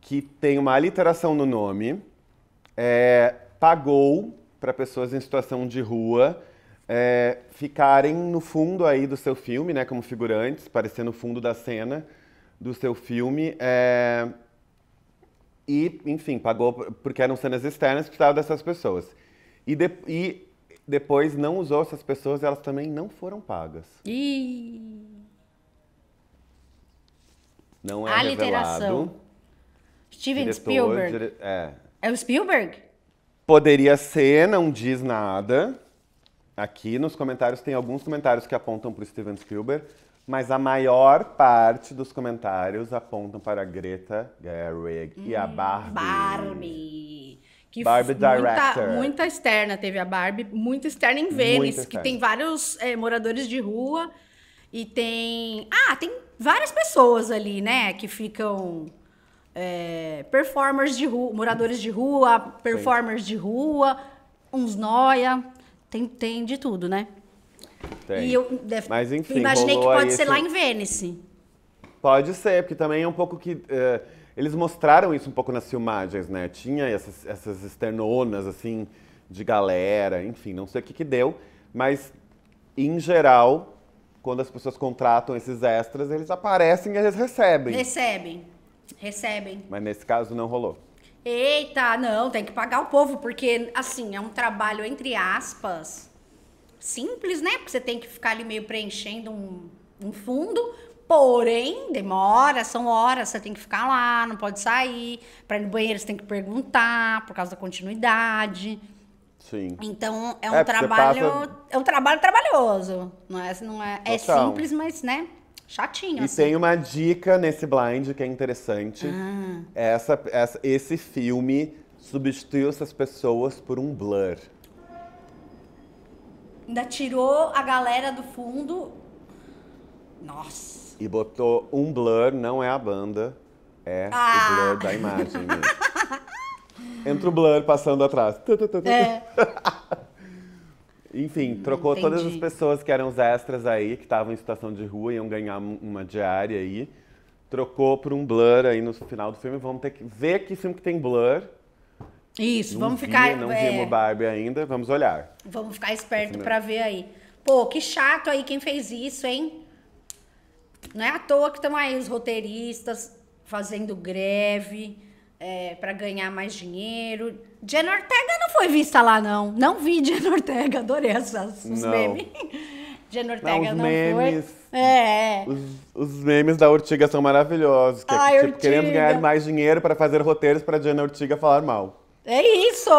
que tem uma aliteração no nome, é, pagou para pessoas em situação de rua é, ficarem no fundo aí do seu filme, né, como figurantes, parecendo o fundo da cena, do seu filme. É... E, enfim, pagou porque eram cenas externas que precisavam dessas pessoas. E, de... e, depois não usou essas pessoas, elas também não foram pagas. E... Não é A literação. Steven Diretor, Spielberg. Dire... É. é o Spielberg? Poderia ser, não diz nada. Aqui nos comentários tem alguns comentários que apontam para o Steven Spielberg mas a maior parte dos comentários apontam para a Greta Gerwig hum, e a hum, Barbie. Barbie. Que Barbie Director. Muita, muita externa teve a Barbie, muita externa em Vênus, que tem vários é, moradores de rua e tem. Ah, tem várias pessoas ali, né, que ficam. É, performers de rua, moradores de rua, performers Sim. de rua, uns noia, tem, tem de tudo, né? Tem. E eu deve, Mas, enfim, imaginei que pode ser esse... lá em Vênice. Pode ser, porque também é um pouco que. Uh, eles mostraram isso um pouco nas filmagens, né? Tinha essas, essas externonas, assim, de galera, enfim, não sei o que, que deu. Mas, em geral, quando as pessoas contratam esses extras, eles aparecem e eles recebem. Recebem. Recebem. Mas nesse caso não rolou. Eita, não, tem que pagar o povo, porque, assim, é um trabalho, entre aspas, simples, né? Porque você tem que ficar ali meio preenchendo um, um fundo, porém demora, são horas, você tem que ficar lá, não pode sair. Para ir no banheiro você tem que perguntar por causa da continuidade. Sim. Então é um é, trabalho, passa... é um trabalho trabalhoso, não é? Não é, é simples, mas né? Chatinho, e assim. tem uma dica nesse blind que é interessante. Ah. Essa, essa, esse filme substituiu essas pessoas por um blur ainda tirou a galera do fundo. Nossa. E botou um blur, não é a banda, é ah. o blur da imagem. Entra o blur passando atrás. É. Enfim, trocou Entendi. Hum, todas as pessoas que eram os extras aí, que estavam em situação de rua, iam ganhar uma diária aí. Trocou por um blur aí no final do filme. Vamos ter que ver que filme que tem blur isso, não vamos via, ficar. Não é... vimos Barbie ainda, vamos olhar. Vamos ficar esperto para ver aí. Pô, que chato aí quem fez isso, hein? Não é à toa que estão aí os roteiristas fazendo greve é, para ganhar mais dinheiro. Jenna Ortega não foi vista lá, não. Não vi Jenna Ortega, adorei essas, os não. memes. Jenna Ortega não, memes, foi. É, é. Os, os, memes da Ortiga são maravilhosos. Que é Ai, tipo, Ortiga. queremos ganhar mais dinheiro para fazer roteiros para Jenna Ortiga falar mal. É isso!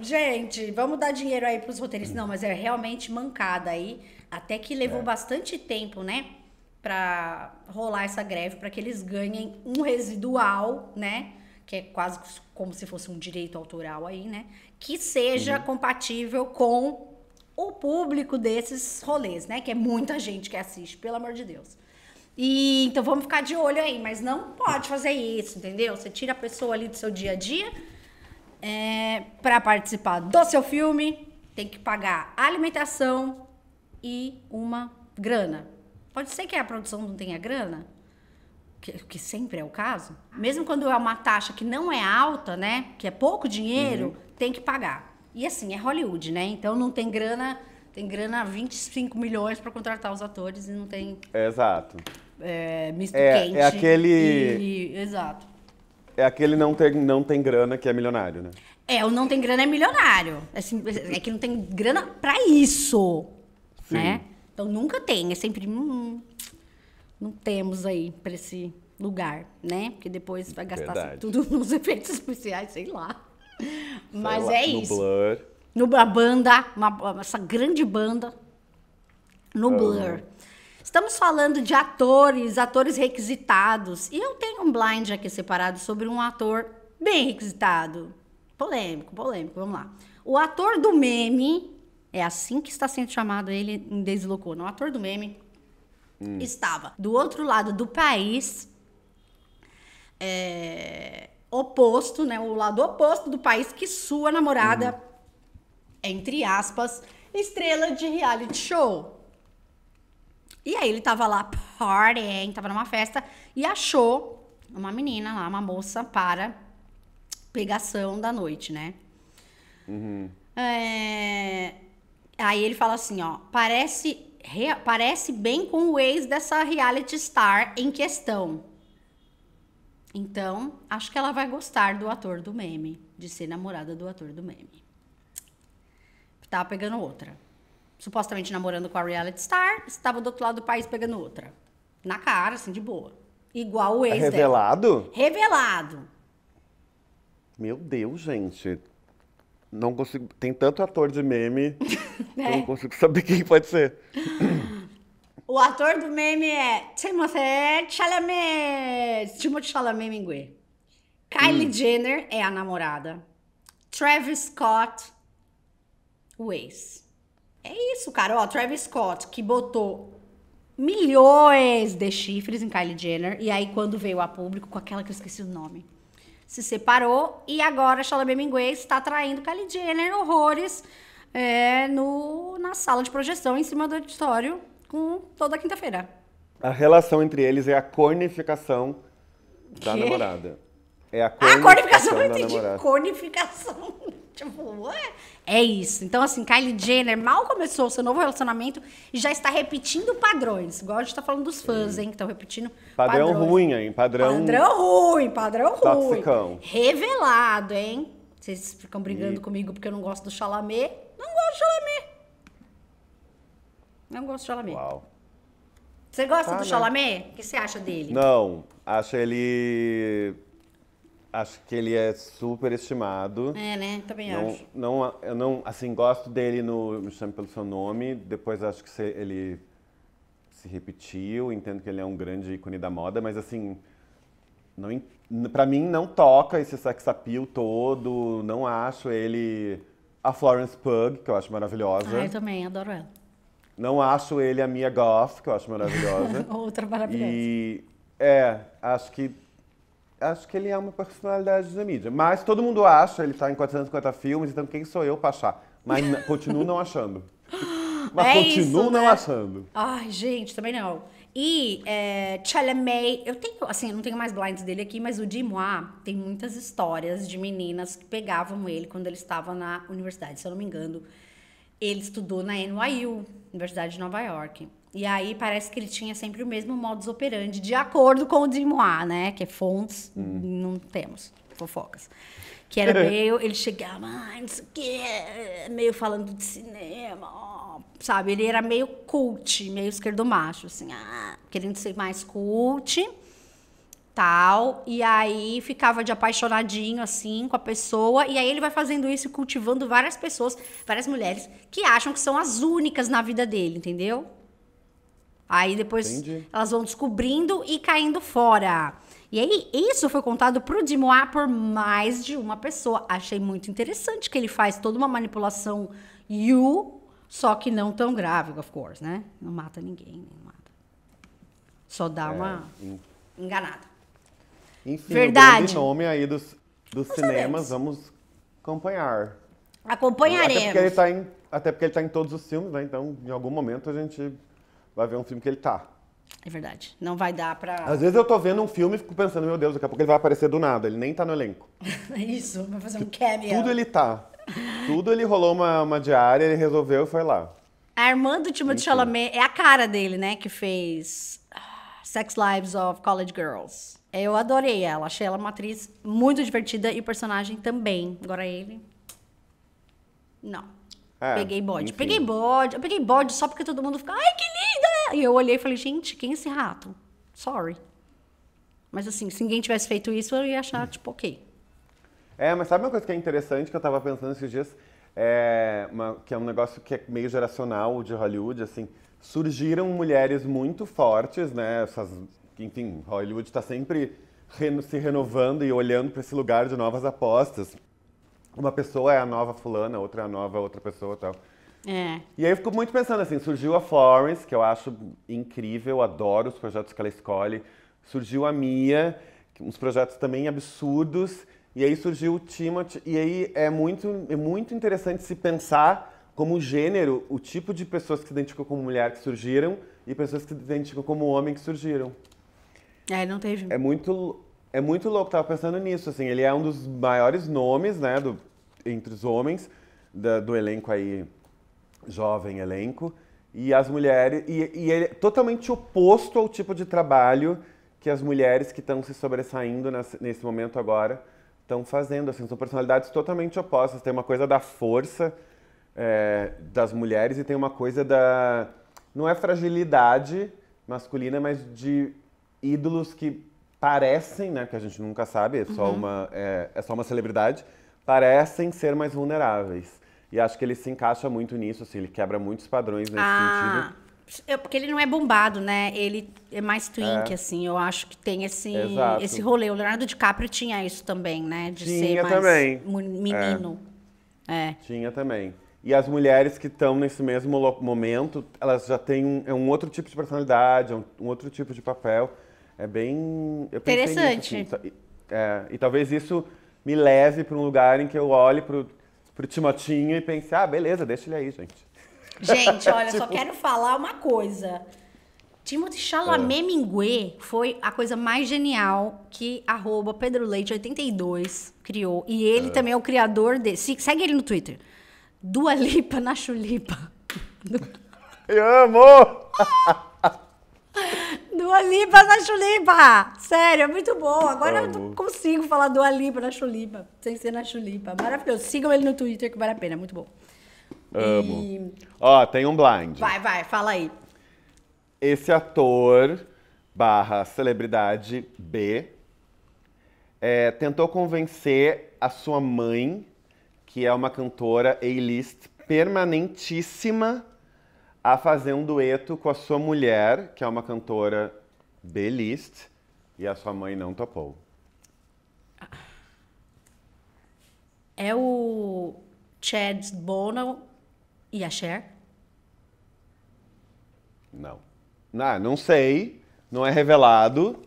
Gente, vamos dar dinheiro aí pros roteiristas. Não, mas é realmente mancada aí. Até que levou é. bastante tempo, né? Pra rolar essa greve, para que eles ganhem um residual, né? Que é quase como se fosse um direito autoral aí, né? Que seja uhum. compatível com o público desses rolês, né? Que é muita gente que assiste, pelo amor de Deus. E então vamos ficar de olho aí, mas não pode fazer isso, entendeu? Você tira a pessoa ali do seu dia a dia é, para participar do seu filme, tem que pagar alimentação e uma grana. Pode ser que a produção não tenha grana, que, que sempre é o caso. Mesmo quando é uma taxa que não é alta, né? Que é pouco dinheiro, uhum. tem que pagar. E assim, é Hollywood, né? Então não tem grana, tem grana 25 milhões para contratar os atores e não tem. É, exato. É, misto é, é quente. É aquele. E, exato é aquele não tem, não tem grana que é milionário, né? É, o não tem grana é milionário. É, é que não tem grana pra isso. Sim. Né? Então nunca tem. É sempre. Hum, não temos aí pra esse lugar, né? Porque depois vai gastar assim, tudo nos efeitos especiais, sei lá. Mas é lá, é no isso. Blur. No, banda, uma, essa grande banda no Blur. Estamos falando de atores, atores requisitados. E eu tenho um blind aqui separado sobre um ator bem requisitado. Polêmico, polêmico, vamos lá. O ator do meme, é assim que está sendo chamado ele em Deslocou, não? O ator do meme hum. estava do outro lado do país, é, oposto, né? O lado oposto do país que sua namorada, hum. entre aspas, estrela de reality show. E aí ele tava lá, party, tava numa festa, e achou uma menina lá, uma moça, para pegação da noite, né? Uhum. É... Aí ele fala assim, ó, parece, parece bem com o ex dessa reality star em questão. Então, acho que ela vai gostar do ator do meme, de ser namorada do ator do meme. Tava pegando outra supostamente namorando com a reality star, estava do outro lado do país pegando outra. Na cara, assim, de boa. Igual o ex Revelado? Dela. Revelado. Meu Deus, gente. Não consigo. Tem tanto ator de meme. é. Não consigo saber quem pode ser. O ator do meme é Timothée Chalamet. Timothée Chalamet Mingue. Kylie hum. Jenner é a namorada. Travis Scott, o ex. É isso, cara. Ó, Travis Scott, que botou milhões de chifres em Kylie Jenner, e aí quando veio a público, com aquela que eu esqueci o nome, se separou, e agora Chalamet Minguet está traindo Kylie Jenner horrores é, no, na sala de projeção, em cima do auditório, com toda quinta-feira. A relação entre eles é a cornificação que? da namorada. É a cornificação, ah, a cornificação da entendi. Cornificação. Tipo, ué? É isso. Então, assim, Kylie Jenner mal começou o seu novo relacionamento e já está repetindo padrões. Igual a gente está falando dos fãs, hein? Que estão repetindo Padrão padrões. ruim, hein? Padrão... Padrão ruim, padrão Toxicão. ruim. Revelado, hein? Vocês ficam brigando e... comigo porque eu não gosto do Chalamet. Não gosto do Chalamet. Não gosto do Chalamet. Uau. Você gosta ah, do Chalamet? O que você acha dele? Não, acho ele Acho que ele é super estimado. É, né? Também não, acho. Não, eu não, assim, gosto dele no Me Chame Pelo Seu Nome. Depois acho que ele se repetiu. Entendo que ele é um grande ícone da moda, mas assim, não, pra mim não toca esse sex appeal todo. Não acho ele... A Florence Pug, que eu acho maravilhosa. Ah, eu também, adoro ela. Não acho ele a Mia Goff, que eu acho maravilhosa. Outra maravilhosa. E, é, acho que Acho que ele é uma personalidade da mídia. Mas todo mundo acha, ele está em 450 filmes, então quem sou eu para achar? Mas continuo não achando. Mas é continuo isso, não né? achando. Ai, gente, também não. E é, Chalamet, eu tenho, assim, eu não tenho mais blinds dele aqui, mas o Dimois tem muitas histórias de meninas que pegavam ele quando ele estava na universidade, se eu não me engano. Ele estudou na NYU, Universidade de Nova York. E aí parece que ele tinha sempre o mesmo modus operandi, de acordo com o Dimoá, né? Que é fontes, hum. não temos fofocas. Que era meio, ele chegava, ah, não sei o quê, meio falando de cinema, ó, sabe? Ele era meio cult, meio esquerdomacho, assim, ah, querendo ser mais cult, tal. E aí ficava de apaixonadinho, assim, com a pessoa. E aí ele vai fazendo isso, cultivando várias pessoas, várias mulheres, que acham que são as únicas na vida dele, entendeu? Aí depois Entendi. elas vão descobrindo e caindo fora. E aí, isso foi contado pro Dimoá por mais de uma pessoa. Achei muito interessante que ele faz toda uma manipulação you, só que não tão grave, of course, né? Não mata ninguém, não mata. Só dá é, uma in... enganada. Enfim, Verdade. o nome aí dos, dos cinemas, vamos acompanhar. Acompanharemos. Até porque, ele tá em, até porque ele tá em todos os filmes, né? Então, em algum momento a gente vai ver um filme que ele tá. É verdade. Não vai dar pra. Às vezes eu tô vendo um filme e fico pensando, meu Deus, daqui a pouco ele vai aparecer do nada, ele nem tá no elenco. É isso, vai fazer um cameo. Tudo ele tá. Tudo ele rolou uma, uma diária, ele resolveu e foi lá. A irmã do de Chalamet é a cara dele, né? Que fez ah, Sex Lives of College Girls. Eu adorei ela, achei ela uma atriz muito divertida e o personagem também. Agora ele. Não. É, peguei bode. Enfim. Peguei bode. Eu peguei bode só porque todo mundo fica. Ai, que lindo! E eu olhei e falei, gente, quem é esse rato? Sorry. Mas assim, se ninguém tivesse feito isso, eu ia achar, tipo, ok. É, mas sabe uma coisa que é interessante que eu tava pensando esses dias? É uma, que é um negócio que é meio geracional de Hollywood, assim. Surgiram mulheres muito fortes, né? Essas, enfim, Hollywood está sempre reno, se renovando e olhando para esse lugar de novas apostas. Uma pessoa é a nova fulana, outra é a nova outra pessoa tal. É. E aí eu fico muito pensando assim, surgiu a Florence, que eu acho incrível, adoro os projetos que ela escolhe. Surgiu a Mia, uns projetos também absurdos. E aí surgiu o Timothy, e aí é muito, é muito interessante se pensar como gênero, o tipo de pessoas que se identificam como mulher que surgiram e pessoas que se identificam como homem que surgiram. É, não teve. É muito, é muito louco, tava pensando nisso, assim, ele é um dos maiores nomes, né, do, entre os homens da, do elenco aí jovem elenco, e as mulheres. E, e ele é totalmente oposto ao tipo de trabalho que as mulheres que estão se sobressaindo nesse, nesse momento agora estão fazendo. Assim, são personalidades totalmente opostas. Tem uma coisa da força é, das mulheres e tem uma coisa da. Não é fragilidade masculina, mas de ídolos que parecem, né? que a gente nunca sabe, é só, uhum. uma, é, é só uma celebridade, parecem ser mais vulneráveis. E acho que ele se encaixa muito nisso, assim, ele quebra muitos padrões nesse ah, sentido. Eu, é porque ele não é bombado, né? Ele é mais twink, é. assim. Eu acho que tem esse, esse rolê. O Leonardo DiCaprio tinha isso também, né? De tinha ser mais também. menino. É. É. Tinha também. E as mulheres que estão nesse mesmo momento, elas já têm um, é um outro tipo de personalidade, é um, um outro tipo de papel. É bem. Interessante. Nisso, assim, tá, e, é, e talvez isso me leve para um lugar em que eu olhe pro Timotinho e pensei, ah, beleza, deixa ele aí, gente. Gente, olha, tipo... só quero falar uma coisa. Timothy Chalamet é. Ah. Minguê foi a coisa mais genial que arroba Pedro Leite 82 criou. E ele é. também é o criador desse. Segue ele no Twitter. Dua Lipa na Chulipa. Eu amo! Dua Lipa na Chulipa! Sério, é muito bom. Agora eu consigo falar Dua Lipa na Chulipa, sem ser na Chulipa. Maravilhoso. Sigam ele no Twitter que vale a pena, é muito bom. Amo. Ó, e... tem um blind. Vai, vai, fala aí. Esse ator barra celebridade B é, tentou convencer a sua mãe, que é uma cantora A-list permanentíssima, a fazer um dueto com a sua mulher, que é uma cantora b e a sua mãe não topou. É o Chad Bono e a Cher? Não. Não, não sei, não é revelado,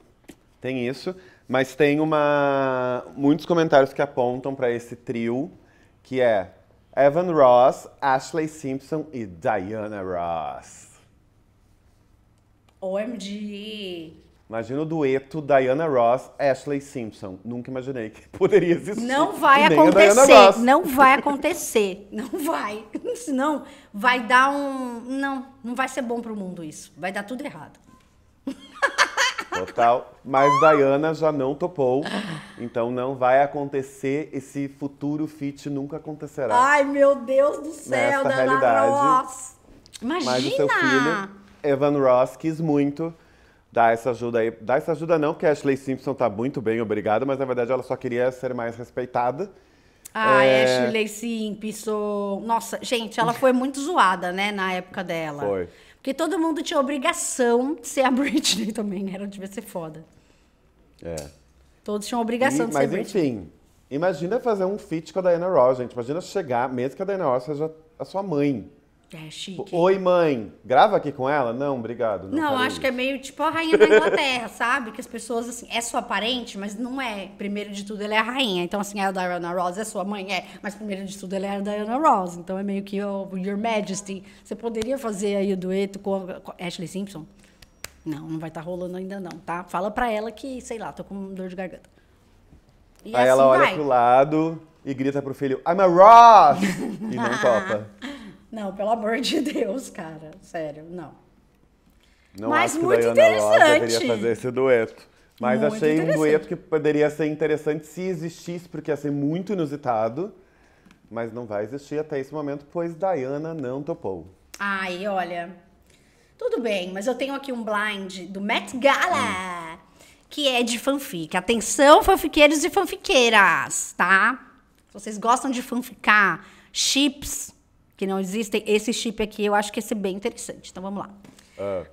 tem isso, mas tem uma muitos comentários que apontam para esse trio, que é Evan Ross, Ashley Simpson e Diana Ross. OMG! Imagina o dueto Diana Ross, Ashley Simpson. Nunca imaginei que poderia existir. Não vai acontecer. Não vai acontecer. Não vai. Senão vai dar um. Não, não vai ser bom para o mundo isso. Vai dar tudo errado total. Mas Diana já não topou, então não vai acontecer esse futuro fit nunca acontecerá. Ai, meu Deus do céu, Dana realidade. Ross. Imagina! Mas o seu filho, Evan Ross, quis muito dar essa ajuda aí. Dar essa ajuda não, porque a Ashley Simpson tá muito bem, obrigada, mas na verdade ela só queria ser mais respeitada. Ah, é... Ashley Simpson. Nossa, gente, ela foi muito zoada, né, na época dela. Foi. Porque todo mundo tinha obrigação de ser a Britney também, era devia ser foda. É. Todos tinham obrigação e, de ser mas Britney. Mas enfim, imagina fazer um feat com a Diana Ross, gente. Imagina chegar, mesmo que a Diana Ross seja a sua mãe. É chique. Oi, mãe, grava aqui com ela? Não, obrigado. Não, não acho isso. que é meio tipo a rainha da Inglaterra, sabe? Que as pessoas, assim, é sua parente, mas não é. Primeiro de tudo, ela é a rainha. Então, assim, é a Diana Ross é sua mãe, é. Mas primeiro de tudo, ela é a Diana Ross. Então, é meio que oh, Your Majesty. Você poderia fazer aí o dueto com, Ashley Simpson? Não, não vai estar tá rolando ainda não, tá? Fala pra ela que, sei lá, tô com dor de garganta. E aí assim ela olha vai. pro lado e grita pro filho, I'm a Ross! e não topa. Não, pelo amor de Deus, cara. Sério, não. Não Mas muito Diana interessante. Deveria fazer esse dueto. Mas muito achei um dueto que poderia ser interessante se existisse, porque ia ser muito inusitado. Mas não vai existir até esse momento, pois Diana não topou. Ai, olha. Tudo bem, mas eu tenho aqui um blind do Matt Gala, hum. que é de fanfic. Atenção, fanfiqueiros e fanfiqueiras, tá? Se vocês gostam de fanficar, chips que não existem. Esse chip aqui, eu acho que esse é bem interessante. Então vamos lá. Ah.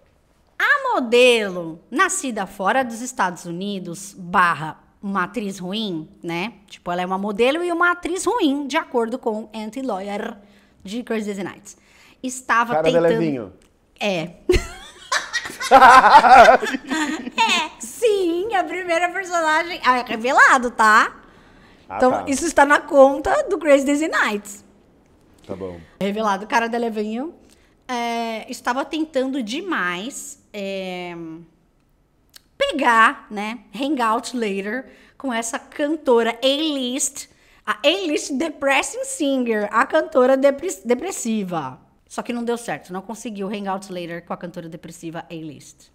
A modelo nascida fora dos Estados Unidos, barra uma atriz ruim, né? Tipo, ela é uma modelo e uma atriz ruim, de acordo com Anti Lawyer de Crazy Nights. Estava Cara tentando. É. é, sim, a primeira personagem. Ah, é revelado, tá? Ah, então, tá. isso está na conta do Crazy Daisy Nights. Tá bom. Revelado o cara da Levinho. É, estava tentando demais é, pegar, né? Hangout later com essa cantora A-list, a A-list Depressing Singer, a cantora depre depressiva. Só que não deu certo, não conseguiu Hangout Later com a cantora depressiva A-list.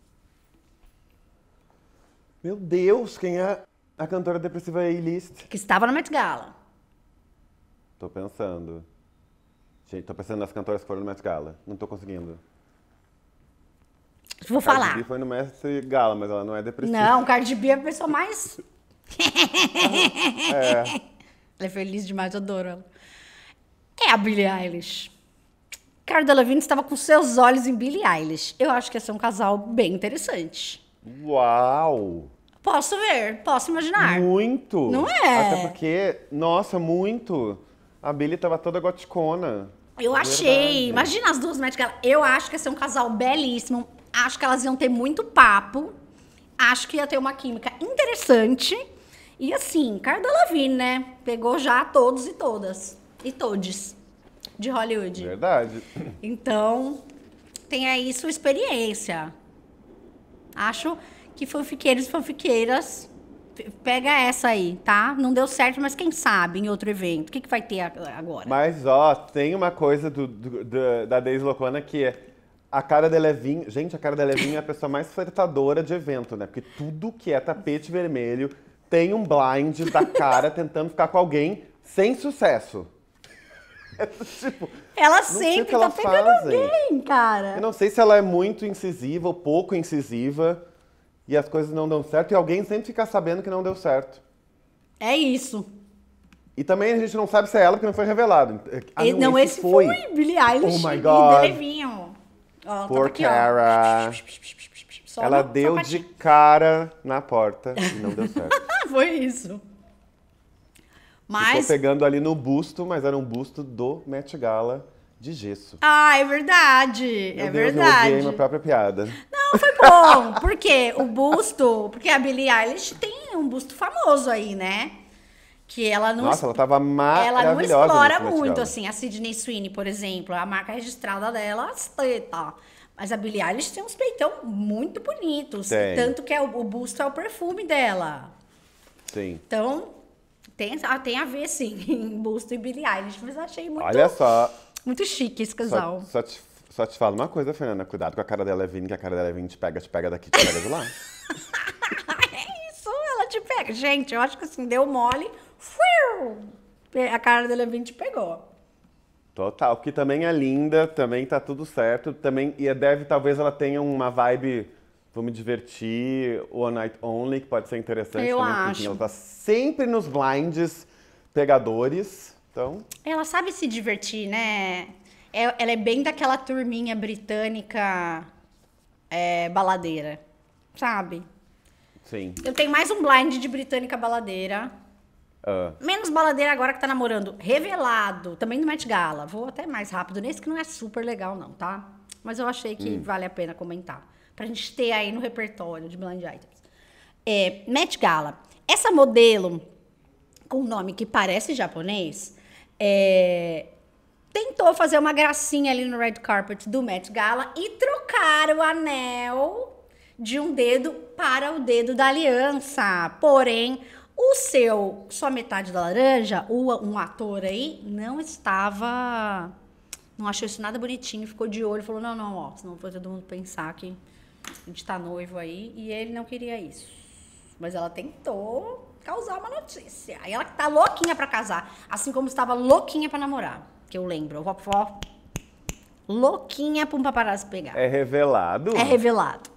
Meu Deus, quem é a cantora depressiva A-list? Que estava na Met Gala. Tô pensando. Estou pensando nas cantoras que foram no Met Gala. Não estou conseguindo. Vou Cardi falar. Cardi B foi no Mestre Gala, mas ela não é depressiva. Não, Cardi B é a pessoa mais... é. Ela é feliz demais, eu adoro ela. É a Billie Eilish. Cara Delevingne estava com seus olhos em Billie Eilish. Eu acho que ia ser um casal bem interessante. Uau! Posso ver, posso imaginar. Muito! Não é? Até porque, nossa, muito! A Billie estava toda goticona. Eu é achei. Verdade. Imagina as duas médicas. Eu acho que ia ser um casal belíssimo. Acho que elas iam ter muito papo. Acho que ia ter uma química interessante. E assim, Carda Lavigne, né? Pegou já todos e todas. E todes. De Hollywood. Verdade. Então, tem aí sua experiência. Acho que fanfiqueiros e fanfiqueiras Pega essa aí, tá? Não deu certo, mas quem sabe em outro evento? O que, que vai ter agora? Mas, ó, tem uma coisa do, do, do, da Deslocona Locona que é a cara da Levin. Gente, a cara da Levin é a pessoa mais flertadora de evento, né? Porque tudo que é tapete vermelho tem um blind da cara tentando ficar com alguém sem sucesso. É, tipo, ela sempre tá pegando fazem. alguém, cara. Eu não sei se ela é muito incisiva ou pouco incisiva e as coisas não dão certo e alguém sempre fica sabendo que não deu certo. É isso. E também a gente não sabe se é ela que não foi revelado. Ah, não, não, esse, esse foi. foi Billie Eilish oh my God. e Delevinho. Oh, Por Cara. ela deu de cara na porta e não deu certo. foi isso. Mas... Ficou pegando ali no busto, mas era um busto do Matt Gala de gesso. Ah, é verdade. Meu é Deus, verdade. Eu odiei minha própria piada. Não, foi bom. porque o busto, porque a Billie Eilish tem um busto famoso aí, né? Que ela não. Nossa, ela tava maravilhosa. Ela não explora muito, assim. A Sidney Sweeney, por exemplo, a marca registrada dela, as Mas a Billie Eilish tem uns peitão muito bonitos. Tem. Tanto que é o, o busto é o perfume dela. Sim. Então, tem, ah, tem a ver, sim, em busto e Billie Eilish. Mas achei muito... Olha só, muito chique esse casal. Só, só, te, só te falo uma coisa, Fernanda. Cuidado com a cara dela é vindo, que a cara dela é vindo, te pega, te pega daqui, te pega de lá. é isso, ela te pega. Gente, eu acho que assim, deu mole. A cara dela é te pegou. Total, que também é linda, também tá tudo certo, também e é, deve talvez ela tenha uma vibe vou me divertir, One Night Only, que pode ser interessante Eu também, acho. ela tá sempre nos blinds pegadores. Então. Ela sabe se divertir, né? É, ela é bem daquela turminha britânica é, baladeira, sabe? Sim. Eu tenho mais um blind de britânica baladeira. Uh. Menos baladeira agora que tá namorando. Revelado, também do Met Gala. Vou até mais rápido nesse, que não é super legal, não, tá? Mas eu achei que hum. vale a pena comentar. Pra gente ter aí no repertório de blind items. É, Met Gala. Essa modelo com nome que parece japonês, é, tentou fazer uma gracinha ali no red carpet do Met Gala e trocar o anel de um dedo para o dedo da aliança. Porém, o seu só metade da laranja, um ator aí, não estava. Não achou isso nada bonitinho, ficou de olho, falou: não, não, ó, senão vai todo mundo pensar que a gente tá noivo aí. E ele não queria isso. Mas ela tentou causar uma notícia. Aí ela tá louquinha para casar, assim como estava louquinha para namorar, que eu lembro. Eu vou louquinha para um paparazzo pegar. É revelado? É revelado.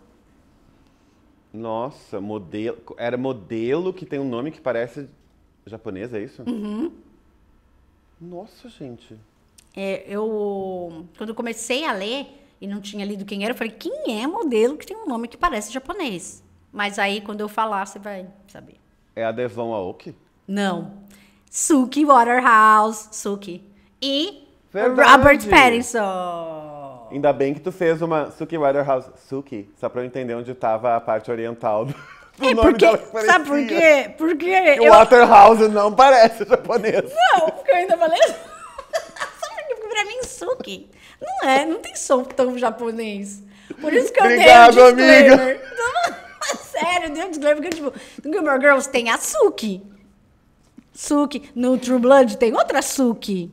Nossa, modelo, era modelo que tem um nome que parece japonês, é isso? Uhum. Nossa, gente. É, eu quando eu comecei a ler e não tinha lido quem era, eu falei: "Quem é modelo que tem um nome que parece japonês?" Mas aí quando eu falar, você vai saber. É a a Aoki? Não. Suki Waterhouse, Suki. E Verdade. Robert Pattinson. Ainda bem que tu fez uma Suki Waterhouse, Suki, só pra eu entender onde tava a parte oriental do, é nome porque, dela Sabe por quê? Porque e eu... Waterhouse não parece japonês. Não, porque eu ainda falei... pra mim, Suki. Não é, não tem som tão japonês. Por isso que eu Obrigado, dei um disclaimer. Amiga. Então, É sério, deu disclaimer, porque, tipo, no Gilmore Girls tem a Suki. Suki. No True Blood tem outra Suki.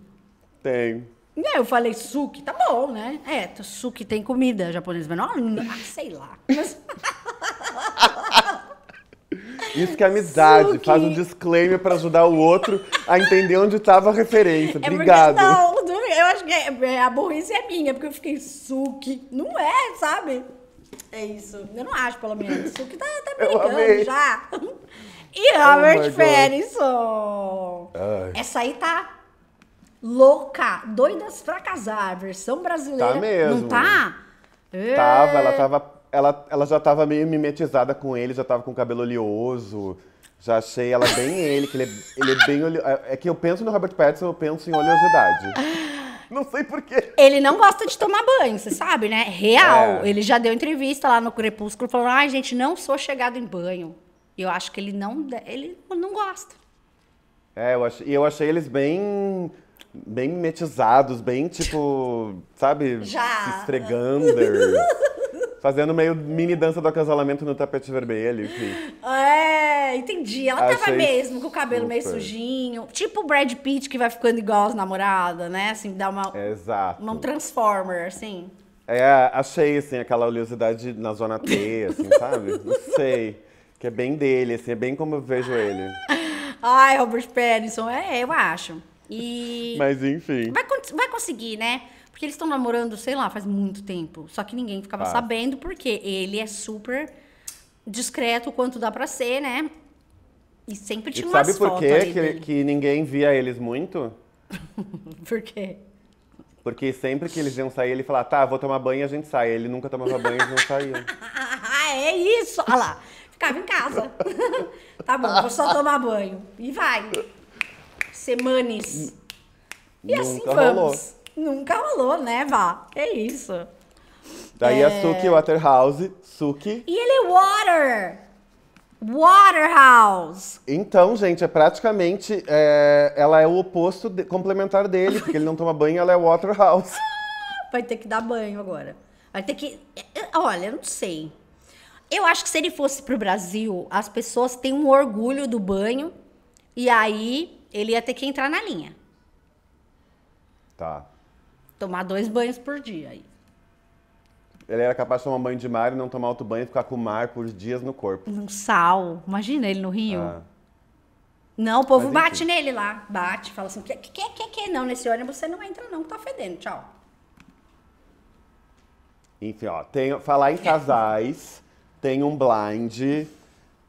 Tem. E é, aí eu falei, Suki, tá bom, né? É, Suki tem comida japonesa, mas ah, não, não sei lá. Mas... Isso que é amizade. Suki. Faz um disclaimer para ajudar o outro a entender onde estava a referência. É Obrigado. Porque, não, eu acho que é, é, a burrice é minha, porque eu fiquei suki. Não é, sabe? É isso. Eu não acho, pelo menos. O que tá, tá brincando já. E oh Robert oh Pattinson. Essa aí tá louca, doidas pra casar, versão brasileira. Tá mesmo. Não tá? Tava, ela é. tava. Ela, ela já tava meio mimetizada com ele, já tava com o cabelo oleoso. Já achei ela bem ele, que ele é, ele é bem oleoso. É, é que eu penso no Robert Pattinson, eu penso em oleosidade. Não sei porquê. Ele não gosta de tomar banho, você sabe, né? Real. É. Ele já deu entrevista lá no Crepúsculo falando: ai, ah, gente, não sou chegado em banho. E eu acho que ele não, ele não gosta. É, eu achei, eu achei eles bem bem mimetizados, bem tipo, sabe, já. se esfregando. Fazendo meio mini dança do acasalamento no tapete vermelho. Enfim. É, entendi. Ela Achei tava mesmo com o cabelo super. meio sujinho. Tipo o Brad Pitt que vai ficando igual as namoradas, né? Assim, dá uma. Exato. Uma, um Transformer, assim. É, achei, assim, aquela oleosidade na zona T, assim, sabe? Não sei. Que é bem dele, assim, é bem como eu vejo ele. Ai, Robert Pattinson, é, eu acho. E... Mas enfim. Vai, vai conseguir, né? Porque eles estão namorando, sei lá, faz muito tempo. Só que ninguém ficava ah. sabendo, porque ele é super discreto quanto dá pra ser, né? E sempre tinha e umas sabe por quê que, dele. que ninguém via eles muito? por quê? Porque sempre que eles iam sair, ele falava, tá, vou tomar banho e a gente sai. Ele nunca tomava banho e não saía. Ah, é isso! Olha lá, ficava em casa. tá bom, vou só tomar banho. E vai. Semanas. E nunca assim vamos. Rolou. Nunca rolou, né, Vá? Que isso. Daí é... a é. Suki Waterhouse, Suki. E ele é water! Waterhouse! Então, gente, é praticamente. É, ela é o oposto de, complementar dele, porque ele não toma banho ela é Waterhouse. Vai ter que dar banho agora. Vai ter que. Olha, eu não sei. Eu acho que se ele fosse pro Brasil, as pessoas têm um orgulho do banho e aí ele ia ter que entrar na linha. Tá tomar dois banhos por dia aí. Ele era capaz de tomar banho de mar e não tomar outro banho e ficar com o mar por dias no corpo. Um sal. Imagina ele no rio. Ah. Não, o povo bate nele lá. Bate, fala assim: que, que, que, que, não, nesse ônibus você não entra, não, tá fedendo, tchau. Enfim, ó, tem, falar em casais, tem um blind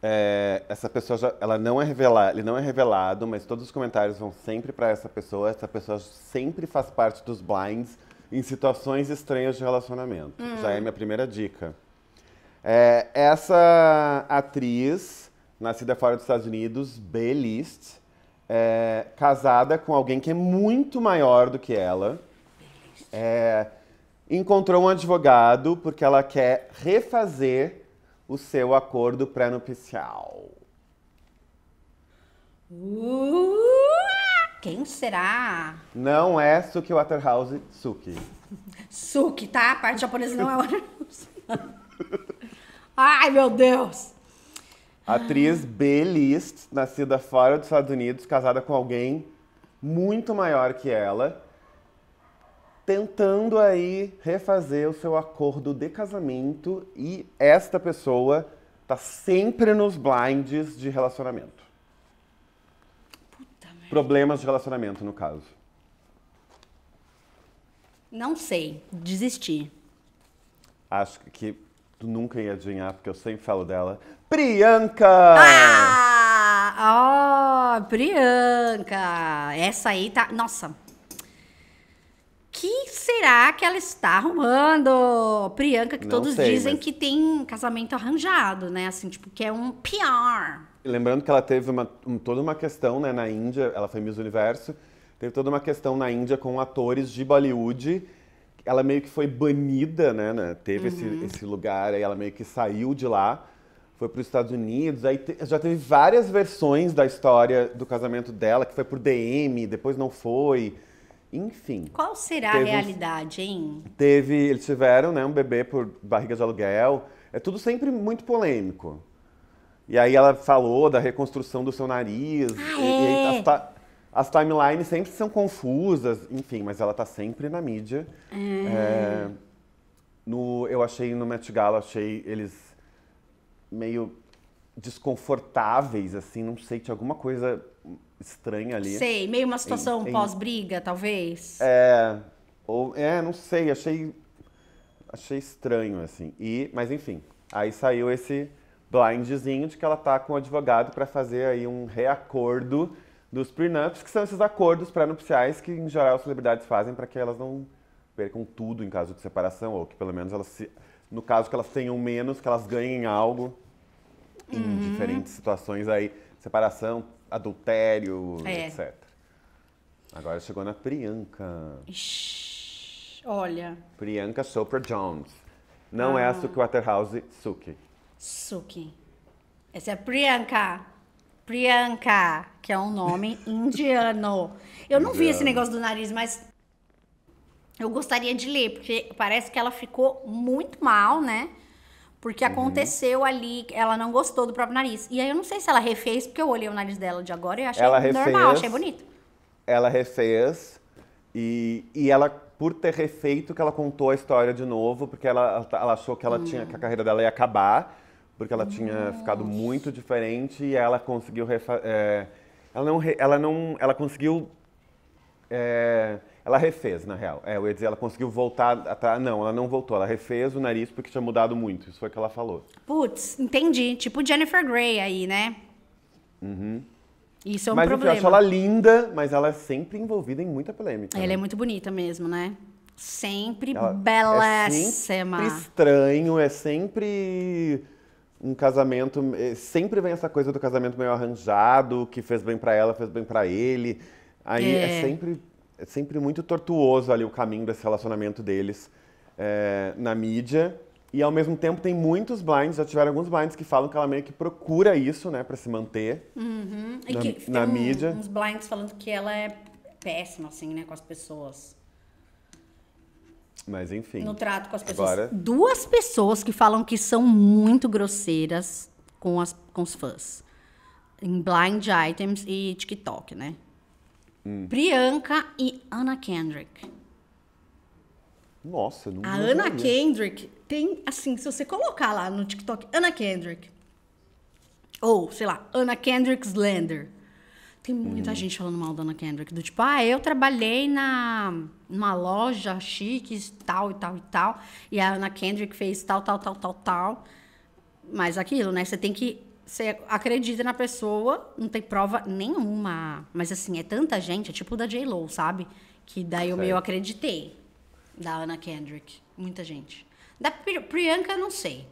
é, essa pessoa já, ela não é revelada, ele não é revelado, mas todos os comentários vão sempre para essa pessoa. Essa pessoa sempre faz parte dos blinds em situações estranhas de relacionamento. Uhum. Já é minha primeira dica. É, essa atriz, nascida fora dos Estados Unidos, B-list, é, casada com alguém que é muito maior do que ela, é, encontrou um advogado porque ela quer refazer o seu acordo pré-nupcial. Uh, quem será? Não é Suki Waterhouse Suki. Suki, tá? A parte japonesa não é Waterhouse. Ai, meu Deus! Atriz B-list, nascida fora dos Estados Unidos, casada com alguém muito maior que ela tentando aí refazer o seu acordo de casamento e esta pessoa tá sempre nos blinds de relacionamento. Puta merda. Problemas de relacionamento, no caso. Não sei, desisti. Acho que tu nunca ia adivinhar, porque eu sempre falo dela. Priyanka! Ah! Ó, oh, Priyanka! Essa aí tá. Nossa, será que ela está arrumando? Priyanka, que não todos sei, dizem mas... que tem casamento arranjado, né? Assim, tipo, que é um PR. Lembrando que ela teve uma, um, toda uma questão, né, na Índia, ela foi Miss Universo, teve toda uma questão na Índia com atores de Bollywood. Ela meio que foi banida, né? né? Teve uhum. esse, esse lugar, aí ela meio que saiu de lá foi para os Estados Unidos. Aí te, já teve várias versões da história do casamento dela, que foi por DM, depois não foi. Enfim. Qual será a realidade, hein? Teve, eles tiveram, né, um bebê por barriga de aluguel. É tudo sempre muito polêmico. E aí ela falou da reconstrução do seu nariz. Ah, e, é? e as, as, timelines sempre são confusas, enfim, mas ela tá sempre na mídia. Ah. É, no, eu achei no Met Gala, achei eles meio desconfortáveis, assim, não sei, tinha alguma coisa estranha ali. Sei, meio uma situação em... pós-briga, talvez. É, ou, é, não sei, achei achei estranho assim. E, mas enfim, aí saiu esse blindzinho de que ela tá com o advogado para fazer aí um reacordo dos prenups, que são esses acordos pré-nupciais que em geral as celebridades fazem para que elas não percam tudo em caso de separação ou que pelo menos elas se no caso que elas tenham menos, que elas ganhem algo em uhum. diferentes situações aí, separação, adultério, é. etc. Agora chegou na Priyanka. Ixi, olha. Priyanka Sopra Jones. Não ah. é a ah. Suki Waterhouse, Suki. Suki. Essa é a Priyanka. Priyanka, que é um nome indiano. Eu não indiano. vi esse negócio do nariz, mas eu gostaria de ler, porque parece que ela ficou muito mal, né? Porque uhum. aconteceu uhum. ali, ela não gostou do próprio nariz. E aí eu não sei se ela refez, porque eu olhei o nariz dela de agora e achei ela normal, achei bonito. Ela refez e, e ela, por ter refeito, que ela contou a história de novo, porque ela, ela tá, achou que ela hum. tinha que a carreira dela ia acabar, porque ela tinha ficado muito diferente e ela conseguiu. É, ela não, ela não, ela conseguiu. É, ela refez, na real. É, eu ia dizer, ela conseguiu voltar Não, ela não voltou. Ela refez o nariz porque tinha mudado muito. Isso foi o que ela falou. Putz, entendi. Tipo Jennifer Grey aí, né? Uhum. Isso é um mas, problema. Mas eu acho ela linda, mas ela é sempre envolvida em muita polêmica. Ela é né? é muito bonita mesmo, né? Sempre ela belíssima. É sempre estranho, é sempre um casamento. É, sempre vem essa coisa do casamento meio arranjado, que fez bem para ela, fez bem para ele. Aí é. é sempre é sempre muito tortuoso ali o caminho desse relacionamento deles é, na mídia. E ao mesmo tempo tem muitos blinds, já tiveram alguns blinds que falam que ela meio que procura isso, né, para se manter uhum. na, e que, na um, mídia. Uns blinds falando que ela é péssima, assim, né, com as pessoas. Mas enfim. No trato com as pessoas. Agora... Duas pessoas que falam que são muito grosseiras com, as, com os fãs. Em blind items e TikTok, né? Hum. Priyanka e Anna Kendrick. Nossa, não A Anna Kendrick tem, assim, se você colocar lá no TikTok, Anna Kendrick. Ou, sei lá, Anna Kendrick Slender. Tem muita hum. gente falando mal da Anna Kendrick. Do tipo, ah, eu trabalhei na, numa loja chique, tal e tal e tal. E a Anna Kendrick fez tal, tal, tal, tal, tal. Mas aquilo, né? Você tem que você acredita na pessoa, não tem prova nenhuma. Mas assim, é tanta gente, é tipo da J-Lo, sabe? Que daí eu meio acreditei. Da Ana Kendrick. Muita gente. Da Priyanka, não sei.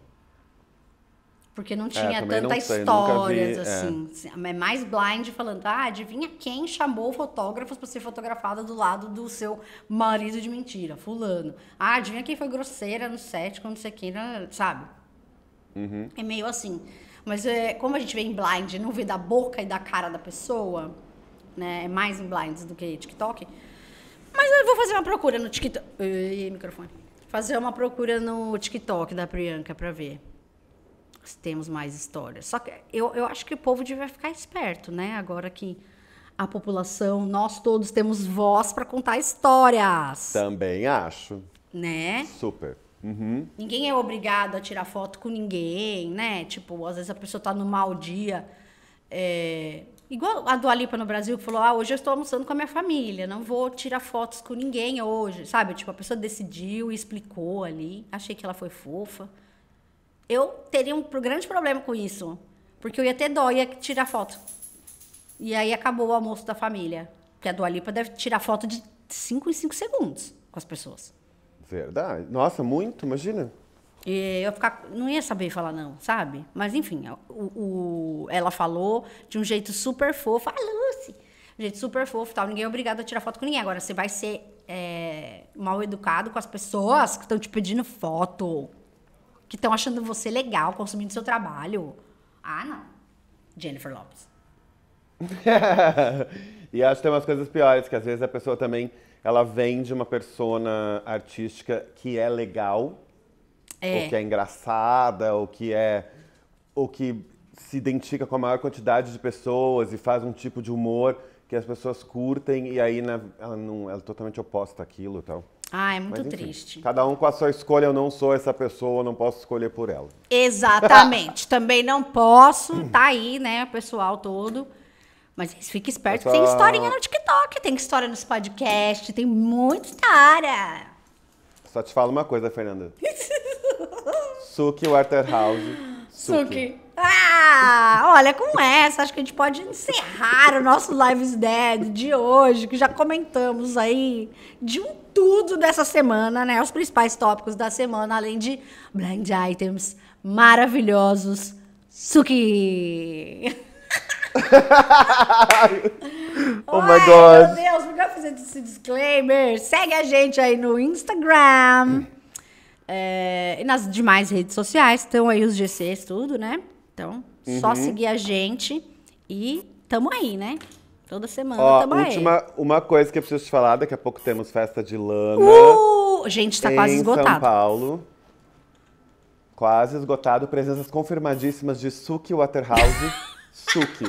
Porque não é, tinha é, tanta histórias, assim. É. mais blind falando, ah, adivinha quem chamou fotógrafos para ser fotografada do lado do seu marido de mentira, fulano. Ah, adivinha quem foi grosseira no set, quando você queira, né", sabe? Uhum. É meio assim. Mas é, como a gente vê em blind, não vê da boca e da cara da pessoa, né? É mais em blind do que TikTok. Mas eu vou fazer uma procura no TikTok. Ih, microfone. Fazer uma procura no TikTok da Priyanka pra ver se temos mais histórias. Só que eu, eu acho que o povo devia ficar esperto, né? Agora que a população, nós todos temos voz para contar histórias. Também acho. Né? Super. Uhum. Ninguém é obrigado a tirar foto com ninguém, né? Tipo, às vezes a pessoa tá no mau dia. É... Igual a Dualipa no Brasil que falou: ah, hoje eu estou almoçando com a minha família, não vou tirar fotos com ninguém hoje, sabe? Tipo, a pessoa decidiu e explicou ali. Achei que ela foi fofa. Eu teria um grande problema com isso, porque eu ia ter dó, ia tirar foto. E aí acabou o almoço da família. Porque a Dualipa deve tirar foto de 5 em 5 segundos com as pessoas. Verdade. Nossa, muito, imagina. E eu ficar, não ia saber falar não, sabe? Mas enfim, o, o ela falou de um jeito super fofo. Ah, Lucy! Um jeito super fofo tal. Ninguém é obrigado a tirar foto com ninguém. Agora, você vai ser é, mal educado com as pessoas que estão te pedindo foto, que estão achando você legal, consumindo seu trabalho. Ah, não. Jennifer Lopes. e acho que tem umas coisas piores, que às vezes a pessoa também ela vem de uma persona artística que é legal, é. ou que é engraçada, ou que é ou que se identifica com a maior quantidade de pessoas e faz um tipo de humor que as pessoas curtem e aí ela, não, ela é totalmente oposta àquilo e tal. Ah, é muito Mas, enfim, triste. Cada um com a sua escolha, eu não sou essa pessoa, não posso escolher por ela. Exatamente. Também não posso, tá aí, né, pessoal todo. Mas fique esperto, Essa... tem historinha no TikTok, tem história nos podcasts, tem muita história. Só te falo uma coisa, Fernanda. Suki Waterhouse. Suki. Suki. Ah, olha, com é essa, acho que a gente pode encerrar o nosso Lives Dead de hoje, que já comentamos aí de um tudo dessa semana, né? Os principais tópicos da semana, além de blind items maravilhosos. Suki! oh Oi, my God. Meu Deus, Por eu fiz esse disclaimer. Segue a gente aí no Instagram. É, e nas demais redes sociais. Estão aí os GCs, tudo, né? Então, uhum. só seguir a gente. E tamo aí, né? Toda semana Ó, tamo última, aí. Uma coisa que eu preciso te falar. Daqui a pouco temos festa de lana. Uh! Gente, tá quase esgotado. São Paulo. Quase esgotado. Presenças confirmadíssimas de Suki Waterhouse. Suki.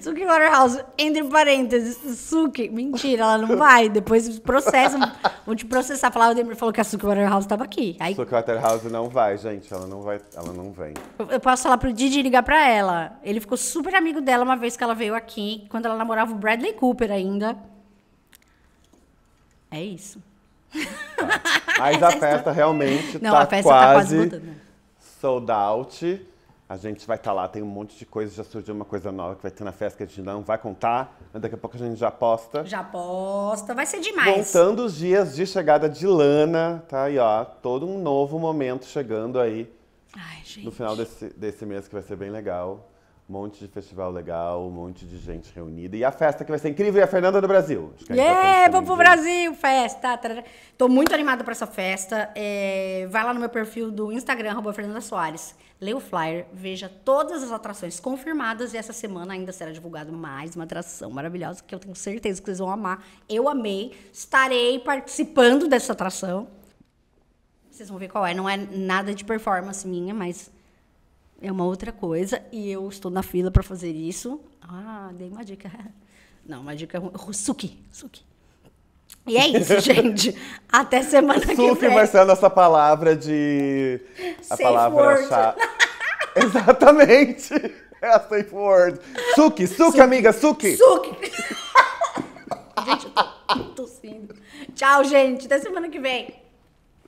Suki Waterhouse, entre parênteses, Suki. Mentira, ela não vai. Depois processam, vão te processar. Falar, o Demir falou que a Suki Waterhouse estava aqui. Aí... Suki Waterhouse não vai, gente. Ela não vai, ela não vem. Eu, eu posso falar pro Didi ligar pra ela. Ele ficou super amigo dela uma vez que ela veio aqui, quando ela namorava o Bradley Cooper ainda. É isso. Tá. Mas é a festa realmente não, tá, a festa quase tá quase mudando. sold out. A gente vai estar tá lá, tem um monte de coisa, já surgiu uma coisa nova que vai ter na festa que a gente não vai contar. Daqui a pouco a gente já aposta. Já aposta, vai ser demais. Contando os dias de chegada de Lana, tá aí, ó. Todo um novo momento chegando aí. Ai, gente. No final desse, desse mês, que vai ser bem legal. Um monte de festival legal, um monte de gente reunida. E a festa que vai ser incrível e é a Fernanda do Brasil. Acho que é yeah, vamos pro Brasil, festa! Tô muito animada pra essa festa. É, vai lá no meu perfil do Instagram, arroba Fernanda Soares. Lê o flyer, veja todas as atrações confirmadas e essa semana ainda será divulgado mais uma atração maravilhosa que eu tenho certeza que vocês vão amar. Eu amei, estarei participando dessa atração. Vocês vão ver qual é, não é nada de performance minha, mas é uma outra coisa e eu estou na fila para fazer isso. Ah, dei uma dica. Não, uma dica ruim. Suki, Suki. E é isso, gente. Até semana que vem. ser a essa palavra de. A safe palavra é word. Exatamente. É a safe word. suki, suki. amiga, suki. Suki. gente, eu tô tossindo. Tchau, gente. Até semana que vem.